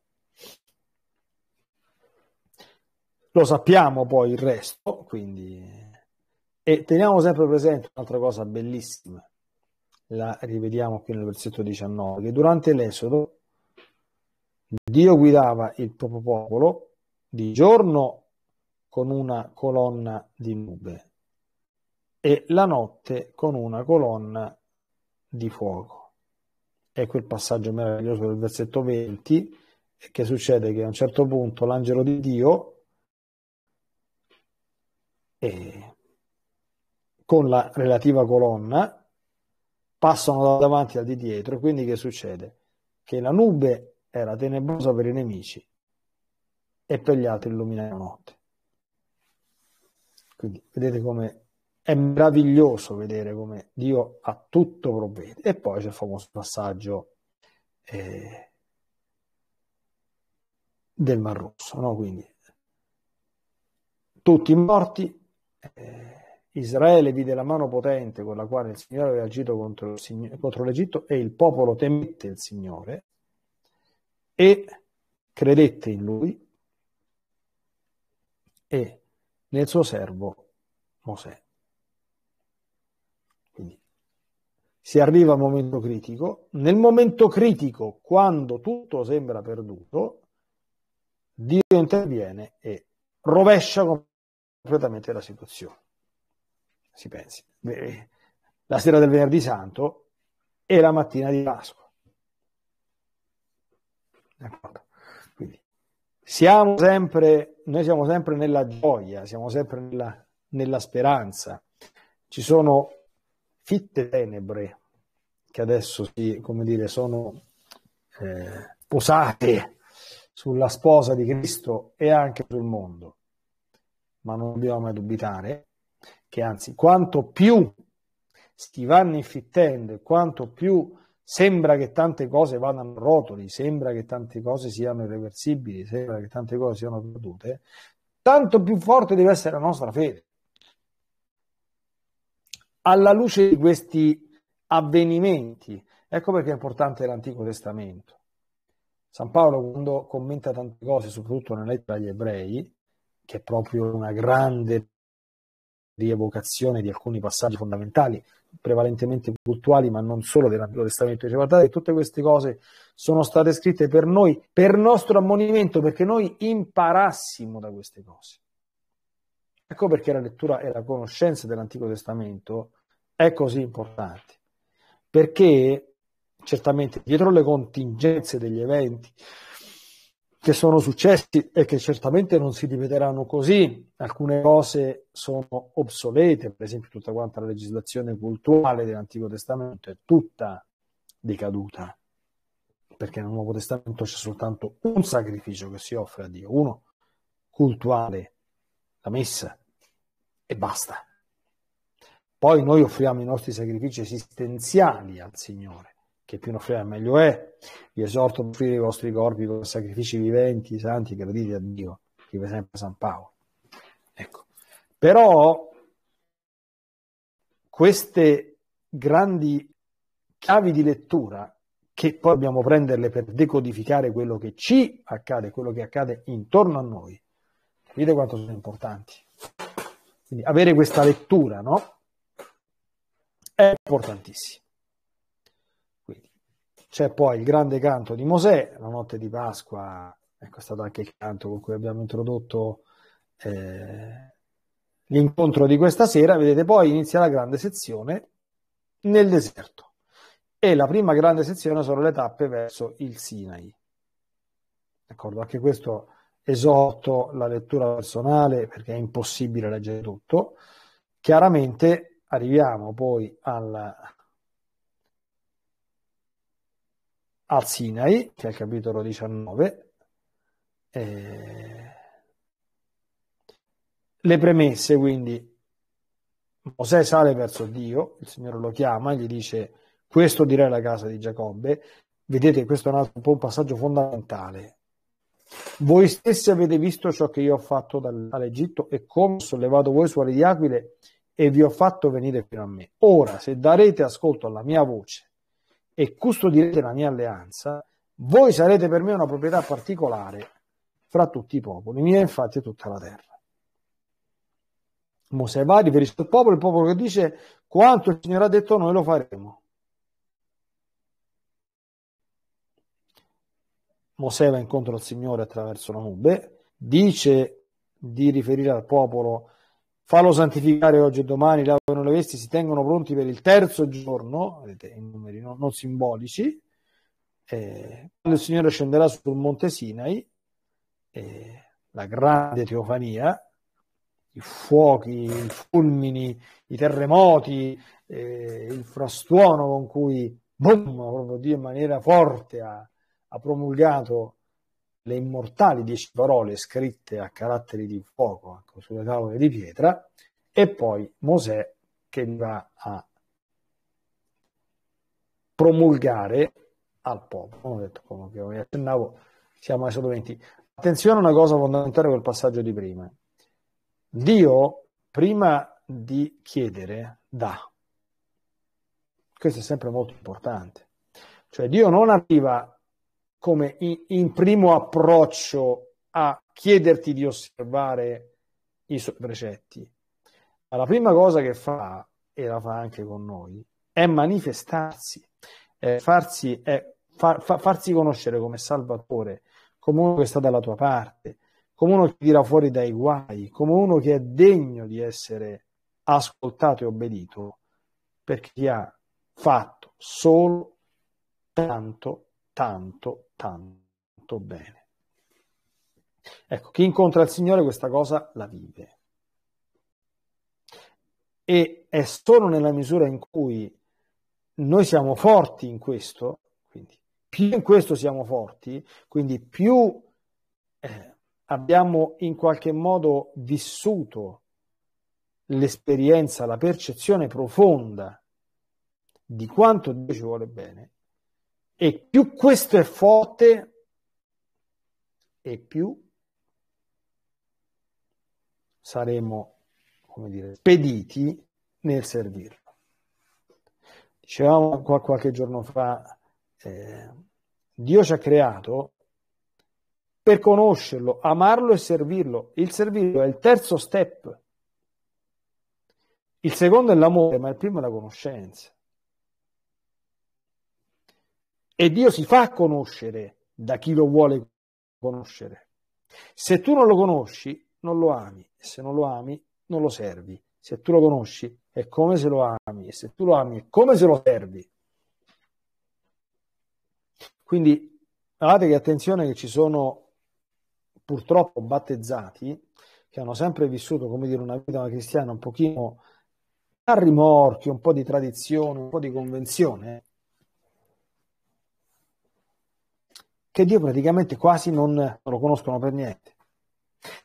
[SPEAKER 1] Lo sappiamo poi il resto, quindi... E teniamo sempre presente un'altra cosa bellissima, la rivediamo qui nel versetto 19, che durante l'esodo Dio guidava il proprio popolo di giorno con una colonna di nube e la notte con una colonna di fuoco. Ecco il passaggio meraviglioso del versetto 20 che succede che a un certo punto l'angelo di Dio eh, con la relativa colonna, passano da davanti e di dietro, quindi che succede? Che la nube era tenebrosa per i nemici e per gli altri illumina la notte. Quindi vedete come è meraviglioso vedere come Dio a tutto provvede. E poi c'è il famoso passaggio eh, del Mar Rosso, no? Quindi tutti morti, eh, Israele vide la mano potente con la quale il Signore aveva agito contro, il, contro l'Egitto e il popolo temette il Signore e credette in lui e nel suo servo Mosè. Quindi si arriva al momento critico. Nel momento critico, quando tutto sembra perduto, Dio interviene e rovescia completamente la situazione. Si pensi. Beh, la sera del venerdì santo e la mattina di Pasqua. D'accordo. Quindi siamo sempre, noi siamo sempre nella gioia, siamo sempre nella, nella speranza. Ci sono fitte tenebre che adesso si, come dire, sono eh, posate sulla sposa di Cristo e anche sul mondo ma non dobbiamo mai dubitare che anzi, quanto più si vanno infittendo e quanto più sembra che tante cose vadano rotoli, sembra che tante cose siano irreversibili, sembra che tante cose siano perdute, tanto più forte deve essere la nostra fede. Alla luce di questi avvenimenti, ecco perché è importante l'Antico Testamento. San Paolo, quando commenta tante cose, soprattutto nella lettera agli ebrei, che è proprio una grande rievocazione di alcuni passaggi fondamentali, prevalentemente cultuali, ma non solo dell'Antico Testamento. Dice, guardate tutte queste cose sono state scritte per noi, per nostro ammonimento, perché noi imparassimo da queste cose. Ecco perché la lettura e la conoscenza dell'Antico Testamento è così importante, perché certamente dietro le contingenze degli eventi, che sono successi e che certamente non si ripeteranno così. Alcune cose sono obsolete, per esempio tutta quanta la legislazione culturale dell'Antico Testamento è tutta decaduta, perché nel Nuovo Testamento c'è soltanto un sacrificio che si offre a Dio, uno cultuale, la messa, e basta. Poi noi offriamo i nostri sacrifici esistenziali al Signore che più ne offrire meglio è. Vi esorto a offrire i vostri corpi con sacrifici viventi, santi, graditi a Dio, scrive sempre San Paolo. Ecco. Però queste grandi chiavi di lettura che poi dobbiamo prenderle per decodificare quello che ci accade, quello che accade intorno a noi. Capite quanto sono importanti? Quindi avere questa lettura, no? È importantissimo. C'è poi il grande canto di Mosè, la notte di Pasqua, ecco è stato anche il canto con cui abbiamo introdotto eh, l'incontro di questa sera. Vedete, poi inizia la grande sezione nel deserto e la prima grande sezione sono le tappe verso il Sinai. D'accordo, anche questo esorto la lettura personale perché è impossibile leggere tutto. Chiaramente arriviamo poi alla al Sinai, che è il capitolo 19, eh, le premesse, quindi Mosè sale verso Dio, il Signore lo chiama e gli dice questo direi la casa di Giacobbe, vedete questo è un, altro, un passaggio fondamentale. Voi stessi avete visto ciò che io ho fatto dall'Egitto e come ho sollevato voi suore di aquile e vi ho fatto venire fino a me. Ora, se darete ascolto alla mia voce e custodirete la mia alleanza, voi sarete per me una proprietà particolare fra tutti i popoli, mia infatti è tutta la terra. Mosè va, riferisce al popolo, il popolo che dice quanto il Signore ha detto noi lo faremo. Mosè va incontro al Signore attraverso la nube, dice di riferire al popolo fallo santificare oggi e domani, lavano le vesti, si tengono pronti per il terzo giorno, vedete i numeri no? non simbolici, eh, quando il Signore scenderà sul monte Sinai, eh, la grande teofania, i fuochi, i fulmini, i terremoti, eh, il frastuono con cui boom, proprio Dio in maniera forte ha, ha promulgato le immortali dieci parole scritte a caratteri di fuoco ecco, sulle tavole di pietra e poi Mosè che va a promulgare al popolo. Ho detto come che vi accennavo, siamo ai 20. Attenzione a una cosa fondamentale quel passaggio di prima. Dio, prima di chiedere, dà. Questo è sempre molto importante. Cioè Dio non arriva come in, in primo approccio a chiederti di osservare i suoi precetti. Ma la prima cosa che fa, e la fa anche con noi, è manifestarsi, è farsi, è far, far, farsi conoscere come Salvatore, come uno che sta dalla tua parte, come uno che tira fuori dai guai, come uno che è degno di essere ascoltato e obbedito, perché ti ha fatto solo tanto tanto, tanto bene. Ecco, chi incontra il Signore questa cosa la vive. E è solo nella misura in cui noi siamo forti in questo, quindi più in questo siamo forti, quindi più eh, abbiamo in qualche modo vissuto l'esperienza, la percezione profonda di quanto Dio ci vuole bene, e più questo è forte, e più saremo, come dire, spediti nel servirlo. Dicevamo qua qualche giorno fa, eh, Dio ci ha creato per conoscerlo, amarlo e servirlo. Il servirlo è il terzo step. Il secondo è l'amore, ma il primo è la conoscenza. E Dio si fa conoscere da chi lo vuole conoscere. Se tu non lo conosci, non lo ami. Se non lo ami, non lo servi. Se tu lo conosci, è come se lo ami. E se tu lo ami, è come se lo servi. Quindi, guardate che attenzione che ci sono purtroppo battezzati che hanno sempre vissuto, come dire, una vita cristiana un pochino a rimorchio, un po' di tradizione, un po' di convenzione, che Dio praticamente quasi non, lo conoscono per niente.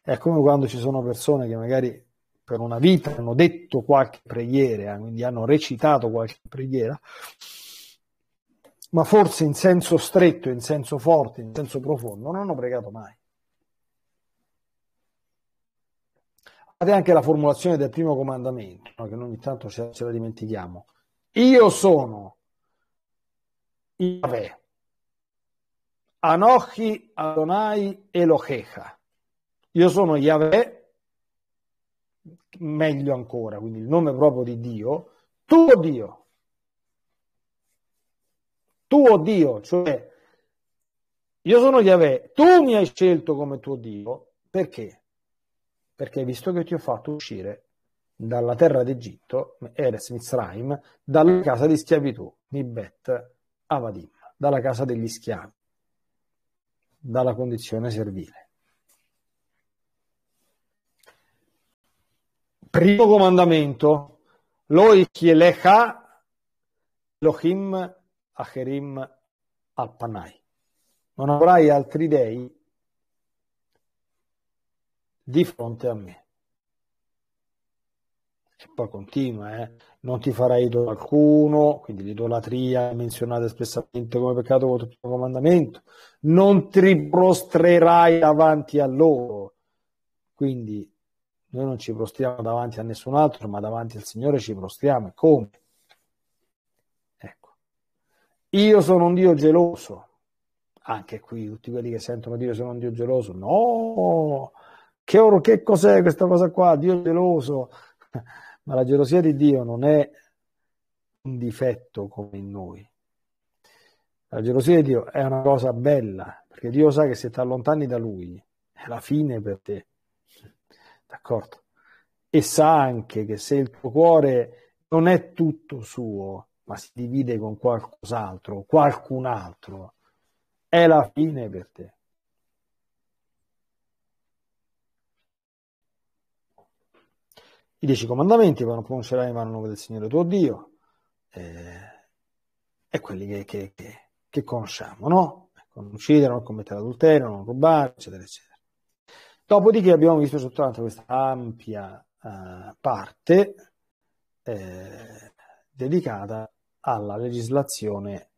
[SPEAKER 1] È come quando ci sono persone che magari per una vita hanno detto qualche preghiera, eh, quindi hanno recitato qualche preghiera, ma forse in senso stretto, in senso forte, in senso profondo, non hanno pregato mai. Guardate anche la formulazione del primo comandamento, no? che ogni tanto ce, ce la dimentichiamo. Io sono Yahweh, Anochi Adonai Elohecha. Io sono Yahweh, meglio ancora, quindi il nome proprio di Dio, tuo Dio. Tuo Dio, cioè io sono Yahweh, tu mi hai scelto come tuo Dio, perché? Perché visto che ti ho fatto uscire dalla terra d'Egitto, Eres Mizraim, dalla casa di schiavitù, Nibet Avadim, dalla casa degli schiavi dalla condizione servile. Primo comandamento, lo ichielecha Elohim Acherim Alpanai. Non avrai altri dei di fronte a me e cioè, poi continua, eh? non ti farai idolo alcuno, quindi l'idolatria menzionata espressamente come peccato contro il tuo comandamento, non ti prostrerai davanti a loro, quindi noi non ci prostriamo davanti a nessun altro, ma davanti al Signore ci prostriamo, e come? Ecco, io sono un Dio geloso, anche qui tutti quelli che sentono dire sono un Dio geloso, no, che, or- che cos'è questa cosa qua, Dio geloso? Ma la gelosia di Dio non è un difetto come in noi. La gelosia di Dio è una cosa bella, perché Dio sa che se ti allontani da Lui è la fine per te. D'accordo? E sa anche che se il tuo cuore non è tutto suo, ma si divide con qualcos'altro, qualcun altro, è la fine per te. i dieci comandamenti, ma non pronuncerai mai il nome del Signore tuo Dio, eh, e quelli che, che, che, che conosciamo, no? Ecco, non uccidere, non commettere adulterio, non rubare, eccetera, eccetera. Dopodiché abbiamo visto soltanto questa ampia eh, parte eh, dedicata alla legislazione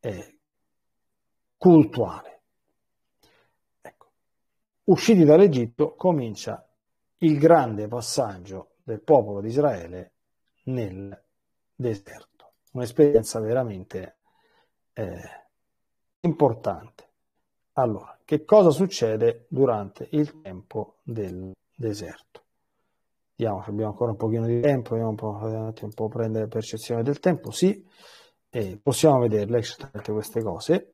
[SPEAKER 1] eh, cultuale. Ecco. Usciti dall'Egitto comincia il grande passaggio del popolo di Israele nel deserto. Un'esperienza veramente eh, importante. Allora, che cosa succede durante il tempo del deserto? Vediamo, abbiamo ancora un pochino di tempo, vediamo un po', eh, un po prendere percezione del tempo, sì, eh, possiamo vederle queste cose.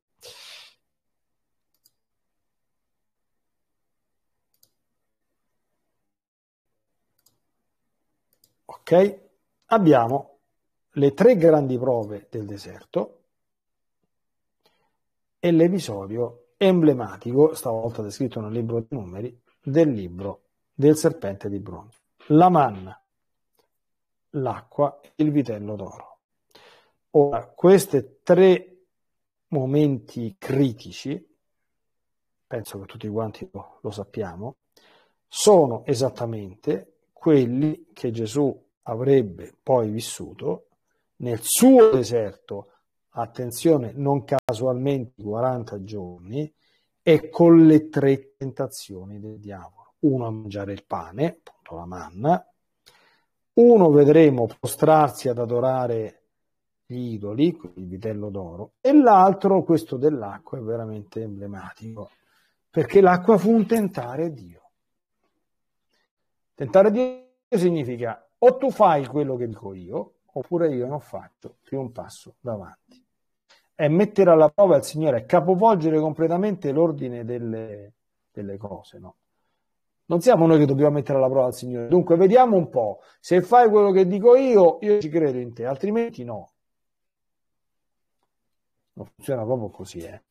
[SPEAKER 1] Ok? Abbiamo le tre grandi prove del deserto e l'episodio emblematico, stavolta descritto nel libro dei numeri, del libro del serpente di bronzo. La manna, l'acqua e il vitello d'oro. Ora, questi tre momenti critici, penso che tutti quanti lo, lo sappiamo, sono esattamente quelli che Gesù avrebbe poi vissuto nel suo deserto, attenzione, non casualmente 40 giorni, e con le tre tentazioni del diavolo. Uno a mangiare il pane, appunto la manna, uno vedremo prostrarsi ad adorare gli idoli, il vitello d'oro, e l'altro, questo dell'acqua, è veramente emblematico, perché l'acqua fu un tentare Dio. Tentare Dio significa o tu fai quello che dico io, oppure io non faccio più un passo davanti. È mettere alla prova il Signore, è capovolgere completamente l'ordine delle, delle cose, no? Non siamo noi che dobbiamo mettere alla prova il Signore. Dunque, vediamo un po'. Se fai quello che dico io, io ci credo in te, altrimenti no. Non funziona proprio così, eh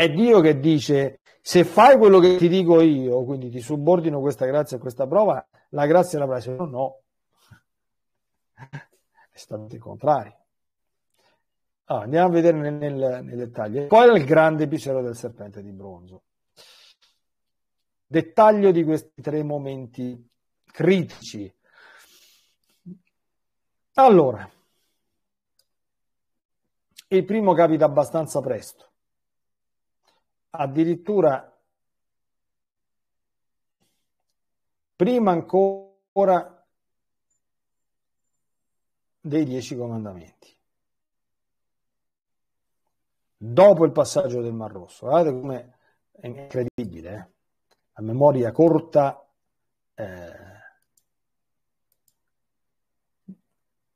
[SPEAKER 1] è Dio che dice se fai quello che ti dico io, quindi ti subordino questa grazia e questa prova, la grazia la prese, no no. è stato il contrario. Ah, andiamo a vedere nel, nel, nel dettaglio. Qual era il grande episodio del serpente di bronzo? Dettaglio di questi tre momenti critici. Allora, il primo capita abbastanza presto addirittura prima ancora dei dieci comandamenti dopo il passaggio del Mar Rosso. Guardate come è incredibile, eh? la memoria corta eh,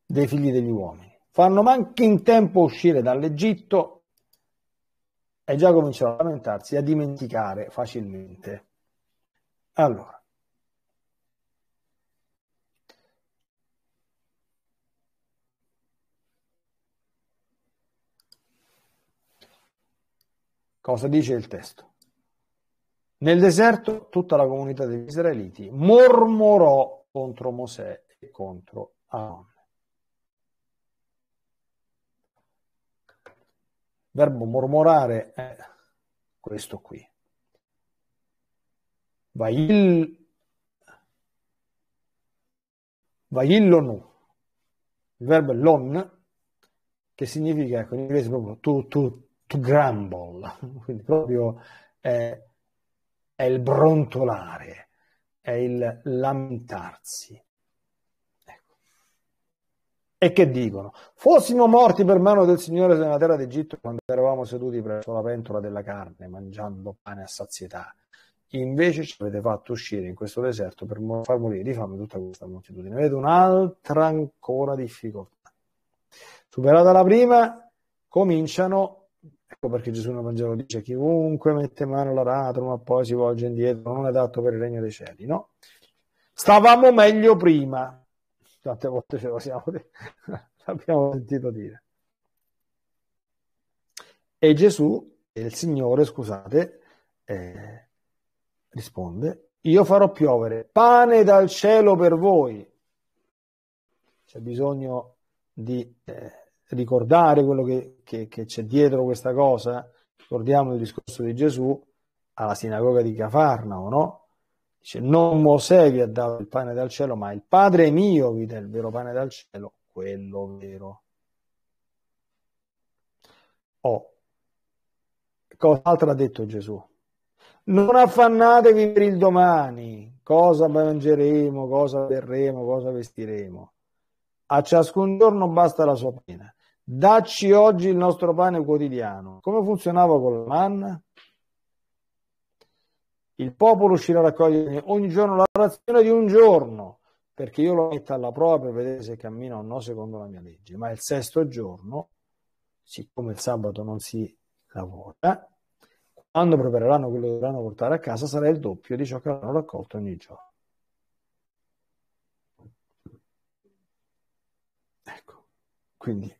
[SPEAKER 1] dei figli degli uomini. Fanno anche in tempo uscire dall'Egitto e già cominciò a lamentarsi e a dimenticare facilmente. Allora, cosa dice il testo? Nel deserto tutta la comunità degli israeliti mormorò contro Mosè e contro Aaron. verbo mormorare è questo qui. Vail, vaillonu. Il verbo è l'on, che significa ecco, in inglese proprio to, to, to grumble, quindi proprio è, è il brontolare, è il lamentarsi e che dicono fossimo morti per mano del Signore nella terra d'Egitto quando eravamo seduti presso la pentola della carne mangiando pane a sazietà invece ci avete fatto uscire in questo deserto per far morire di fame tutta questa moltitudine vedete un'altra ancora difficoltà superata la prima cominciano ecco perché Gesù nel Vangelo dice chiunque mette mano all'aratro ma poi si volge indietro non è adatto per il regno dei cieli no? stavamo meglio prima tante volte ce lo siamo l'abbiamo sentito dire. E Gesù, il Signore, scusate, eh, risponde, io farò piovere pane dal cielo per voi. C'è bisogno di eh, ricordare quello che, che, che c'è dietro questa cosa. Ricordiamo il discorso di Gesù alla sinagoga di Cafarnao, no? Dice, non Mosè vi ha dato il pane dal cielo, ma il Padre mio vi dà il vero pane dal cielo, quello vero. Oh, cos'altro ha detto Gesù? Non affannatevi per il domani, cosa mangeremo, cosa berremo, cosa vestiremo. A ciascun giorno basta la sua pena. Dacci oggi il nostro pane quotidiano. Come funzionava con la manna? Il popolo uscirà a raccogliere ogni giorno la razione di un giorno, perché io lo metto alla prova per vedere se cammina o no secondo la mia legge. Ma il sesto giorno, siccome il sabato non si lavora, quando prepareranno quello che dovranno portare a casa sarà il doppio di ciò che hanno raccolto ogni giorno. Ecco, quindi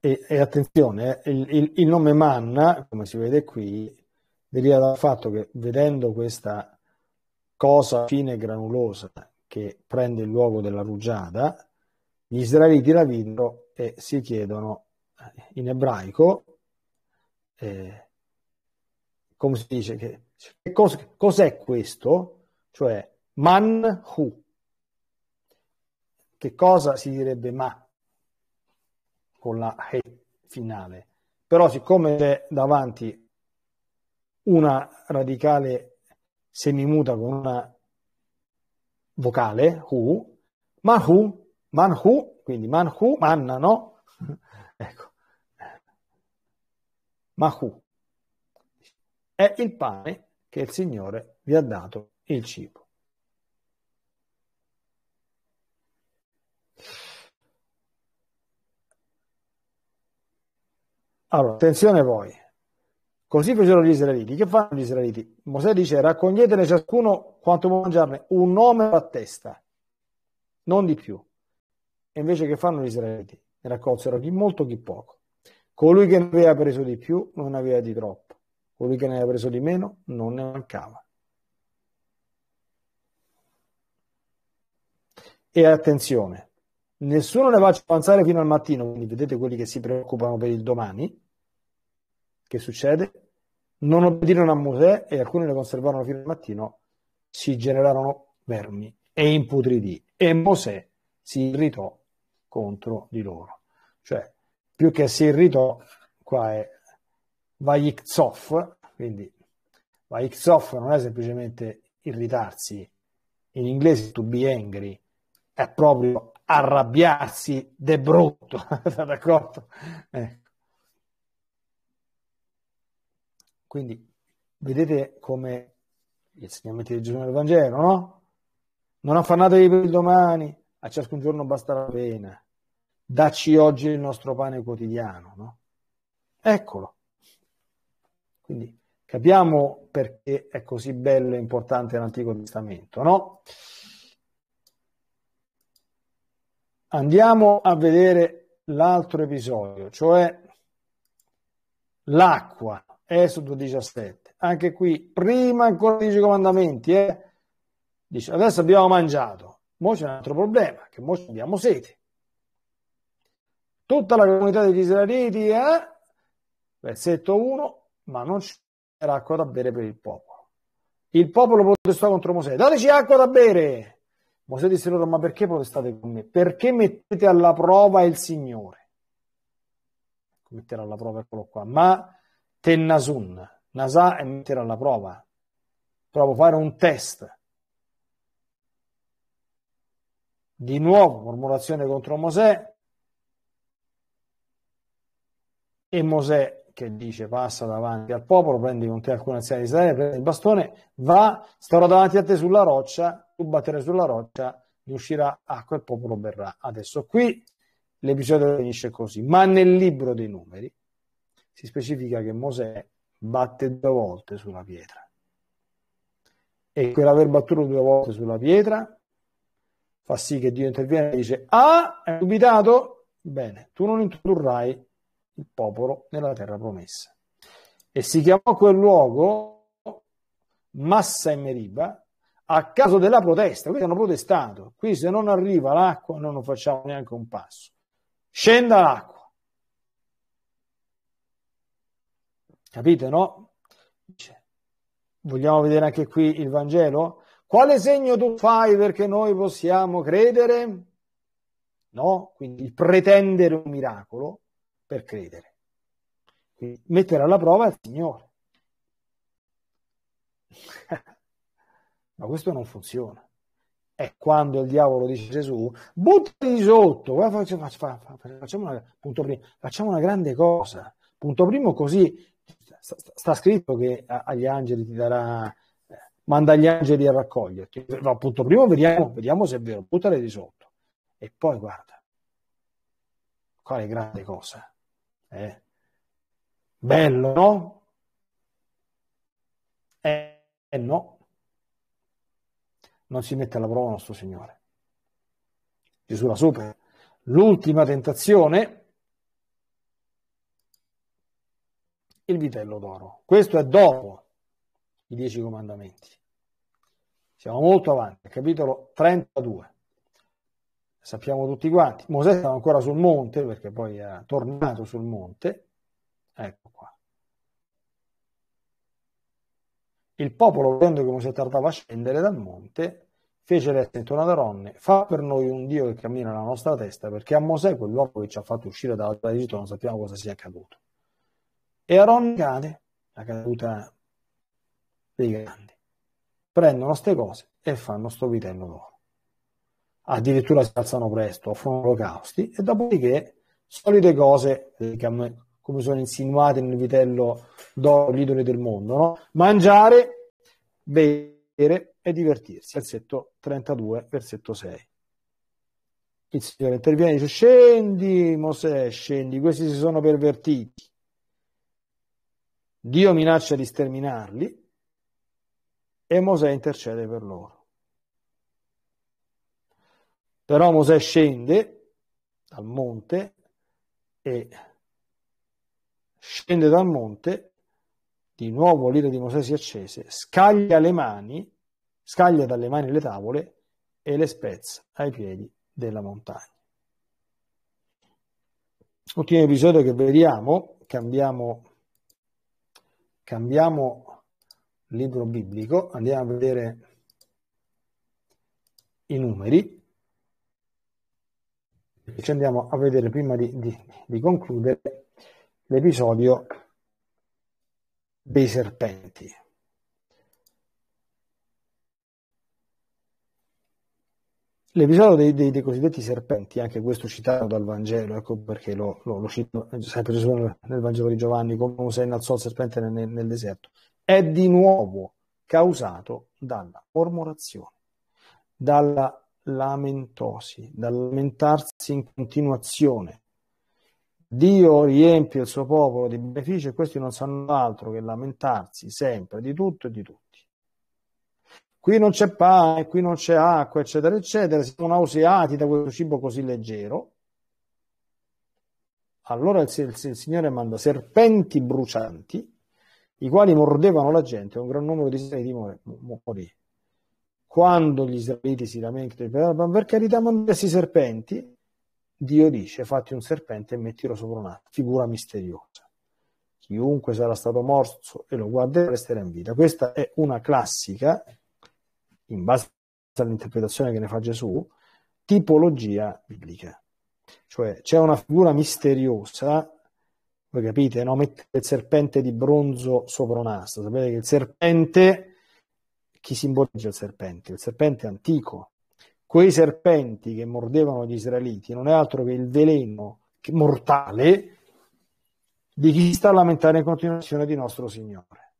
[SPEAKER 1] E, e attenzione, eh, il, il, il, nome Manna, come si vede qui, deriva dal fatto che vedendo questa cosa fine e granulosa che prende il luogo della rugiada, gli israeliti la videro e si chiedono eh, in ebraico eh, come si dice che, che cos, cos'è questo? Cioè man hu. Che cosa si direbbe ma? con la H finale. Però siccome c'è davanti una radicale semimuta con una vocale, hu, manhu, hu, quindi man hu, manna, no? ecco. Ma hu. è il pane che il Signore vi ha dato il cibo. Allora, attenzione voi. Così fecero gli israeliti. Che fanno gli israeliti? Mosè dice raccoglietene ciascuno quanto può mangiarne un nome a testa, non di più. E invece che fanno gli israeliti? Ne raccolsero chi molto, chi poco. Colui che ne aveva preso di più non ne aveva di troppo. Colui che ne aveva preso di meno non ne mancava. E attenzione, nessuno le faccia avanzare fino al mattino, quindi vedete quelli che si preoccupano per il domani, che succede? Non obbedirono a Mosè e alcuni le conservarono fino al mattino, si generarono vermi e imputridi e Mosè si irritò contro di loro. Cioè, più che si irritò, qua è Vaikzof, quindi Vaikzof non è semplicemente irritarsi, in inglese to be angry è proprio arrabbiarsi de brutto, d'accordo? Ecco. Quindi vedete come gli insegnamenti del Gesù nel Vangelo, no? Non affannatevi per il domani, a ciascun giorno basta la pena. Dacci oggi il nostro pane quotidiano, no? Eccolo. Quindi capiamo perché è così bello e importante l'Antico Testamento, no? Andiamo a vedere l'altro episodio, cioè l'acqua, Esodo 17. Anche qui, prima ancora dei dieci comandamenti, eh? dice adesso abbiamo mangiato, ora c'è un altro problema, che ora abbiamo sete. Tutta la comunità degli israeliti, eh? versetto 1, ma non c'era acqua da bere per il popolo. Il popolo protestò contro Mosè, dateci acqua da bere! Mosè disse loro, ma perché protestate con me? Perché mettete alla prova il Signore? Ecco, mettere alla prova, eccolo qua. Ma tennasun, nasà è mettere alla prova. Provo a fare un test. Di nuovo, mormorazione contro Mosè. E Mosè che dice passa davanti al popolo, prendi con te alcuni anziani di Israele, prendi il bastone, va, starò davanti a te sulla roccia tu battere sulla roccia riuscirà uscirà acqua e il popolo berrà. Adesso qui l'episodio finisce così, ma nel libro dei numeri si specifica che Mosè batte due volte sulla pietra. E quell'aver battuto due volte sulla pietra fa sì che Dio interviene e dice, ah, hai dubitato? Bene, tu non introdurrai il popolo nella terra promessa. E si chiamò quel luogo Massa e Meriba, a caso della protesta, quindi hanno protestato, qui se non arriva l'acqua noi non facciamo neanche un passo. Scenda l'acqua. Capite, no? Vogliamo vedere anche qui il Vangelo? Quale segno tu fai perché noi possiamo credere? No? Quindi il pretendere un miracolo per credere. Quindi mettere alla prova il Signore. Ma questo non funziona. È quando il diavolo dice Gesù, buttati sotto, facciamo, facciamo, una, primo, facciamo una grande cosa. Punto primo così sta scritto che agli angeli ti darà eh, manda gli angeli a raccoglierti Ma punto primo vediamo, vediamo, se è vero buttale di sotto e poi guarda quale grande cosa eh? bello no? eh no non si mette alla prova nostro Signore. Gesù la supera. L'ultima tentazione, il vitello d'oro. Questo è dopo i dieci comandamenti. Siamo molto avanti, capitolo 32. Sappiamo tutti quanti. Mosè stava ancora sul monte, perché poi è tornato sul monte. Ecco qua. Il popolo, vedendo che Mosè tardava a scendere dal monte, fece retta intorno alle ronne, fa per noi un Dio che cammina nella nostra testa, perché a Mosè, quell'uomo che ci ha fatto uscire dalla terra non sappiamo cosa sia accaduto. E Aaron cade, la caduta dei grandi. Prendono queste cose e fanno sto vitello d'oro. Addirittura si alzano presto, offrono olocausti e dopodiché solite cose dei, cam- come sono insinuate nel vitello d'oro, l'idole del mondo, no? Mangiare, bere e divertirsi. Versetto 32, versetto 6. Il Signore interviene e dice, scendi Mosè, scendi, questi si sono pervertiti. Dio minaccia di sterminarli e Mosè intercede per loro. Però Mosè scende dal monte e scende dal monte, di nuovo l'ira di Mosè si accese, scaglia le mani, scaglia dalle mani le tavole e le spezza ai piedi della montagna. Ultimo episodio che vediamo, cambiamo, cambiamo libro biblico, andiamo a vedere i numeri ci andiamo a vedere prima di, di, di concludere l'episodio dei serpenti. L'episodio dei, dei, dei, cosiddetti serpenti, anche questo citato dal Vangelo, ecco perché lo, lo, lo cito eh, sempre Gesù nel Vangelo di Giovanni, come Mosè innalzò il serpente nel, nel deserto, è di nuovo causato dalla mormorazione, dalla lamentosi, dal lamentarsi in continuazione, Dio riempie il suo popolo di benefici e questi non sanno altro che lamentarsi sempre di tutto e di tutti. Qui non c'è pane, qui non c'è acqua, eccetera, eccetera, siamo nauseati da questo cibo così leggero. Allora il, il, il Signore manda serpenti brucianti, i quali mordevano la gente, un gran numero di israeliti morì. morì. Quando gli israeliti si lamentano, ah, per carità, mandati serpenti, Dio dice fatti un serpente e mettilo sopra una figura misteriosa. Chiunque sarà stato morso e lo guarderà resterà in vita. Questa è una classica, in base all'interpretazione che ne fa Gesù, tipologia biblica. Cioè c'è una figura misteriosa, voi capite, no? Mettere il serpente di bronzo sopra un asso. Sapete che il serpente, chi simboleggia il serpente? Il serpente antico, quei serpenti che mordevano gli israeliti non è altro che il veleno mortale di chi sta a lamentare in continuazione di nostro Signore.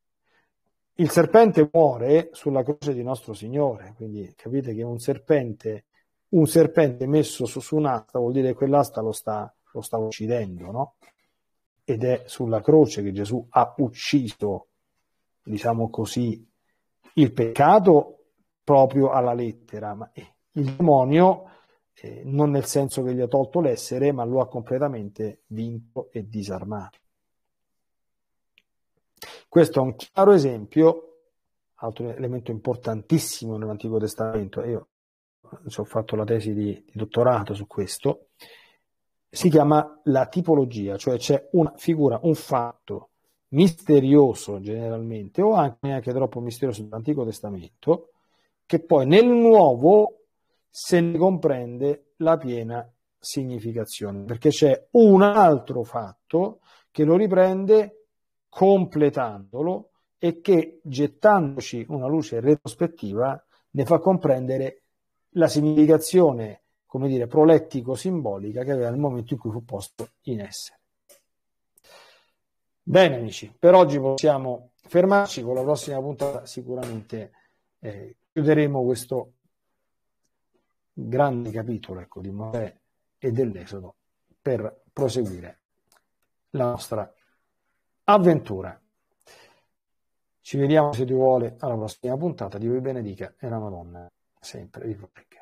[SPEAKER 1] Il serpente muore sulla croce di nostro Signore, quindi capite che un serpente, un serpente messo su, su un'asta vuol dire che quell'asta lo sta, lo sta uccidendo, no? Ed è sulla croce che Gesù ha ucciso, diciamo così, il peccato proprio alla lettera. Ma, eh, il demonio, eh, non nel senso che gli ha tolto l'essere, ma lo ha completamente vinto e disarmato. Questo è un chiaro esempio, altro elemento importantissimo nell'Antico Testamento, io ho fatto la tesi di, di dottorato su questo, si chiama la tipologia, cioè c'è una figura, un fatto misterioso generalmente o anche neanche troppo misterioso dell'Antico Testamento, che poi nel Nuovo se ne comprende la piena significazione, perché c'è un altro fatto che lo riprende completandolo e che gettandoci una luce retrospettiva ne fa comprendere la significazione, come dire, prolettico-simbolica che aveva nel momento in cui fu posto in essere. Bene amici, per oggi possiamo fermarci, con la prossima puntata sicuramente eh, chiuderemo questo grande capitolo ecco, di Mosè e dell'Esodo per proseguire la nostra avventura. Ci vediamo se Dio vuole alla prossima puntata. Dio vi benedica e la Madonna sempre vi protegga.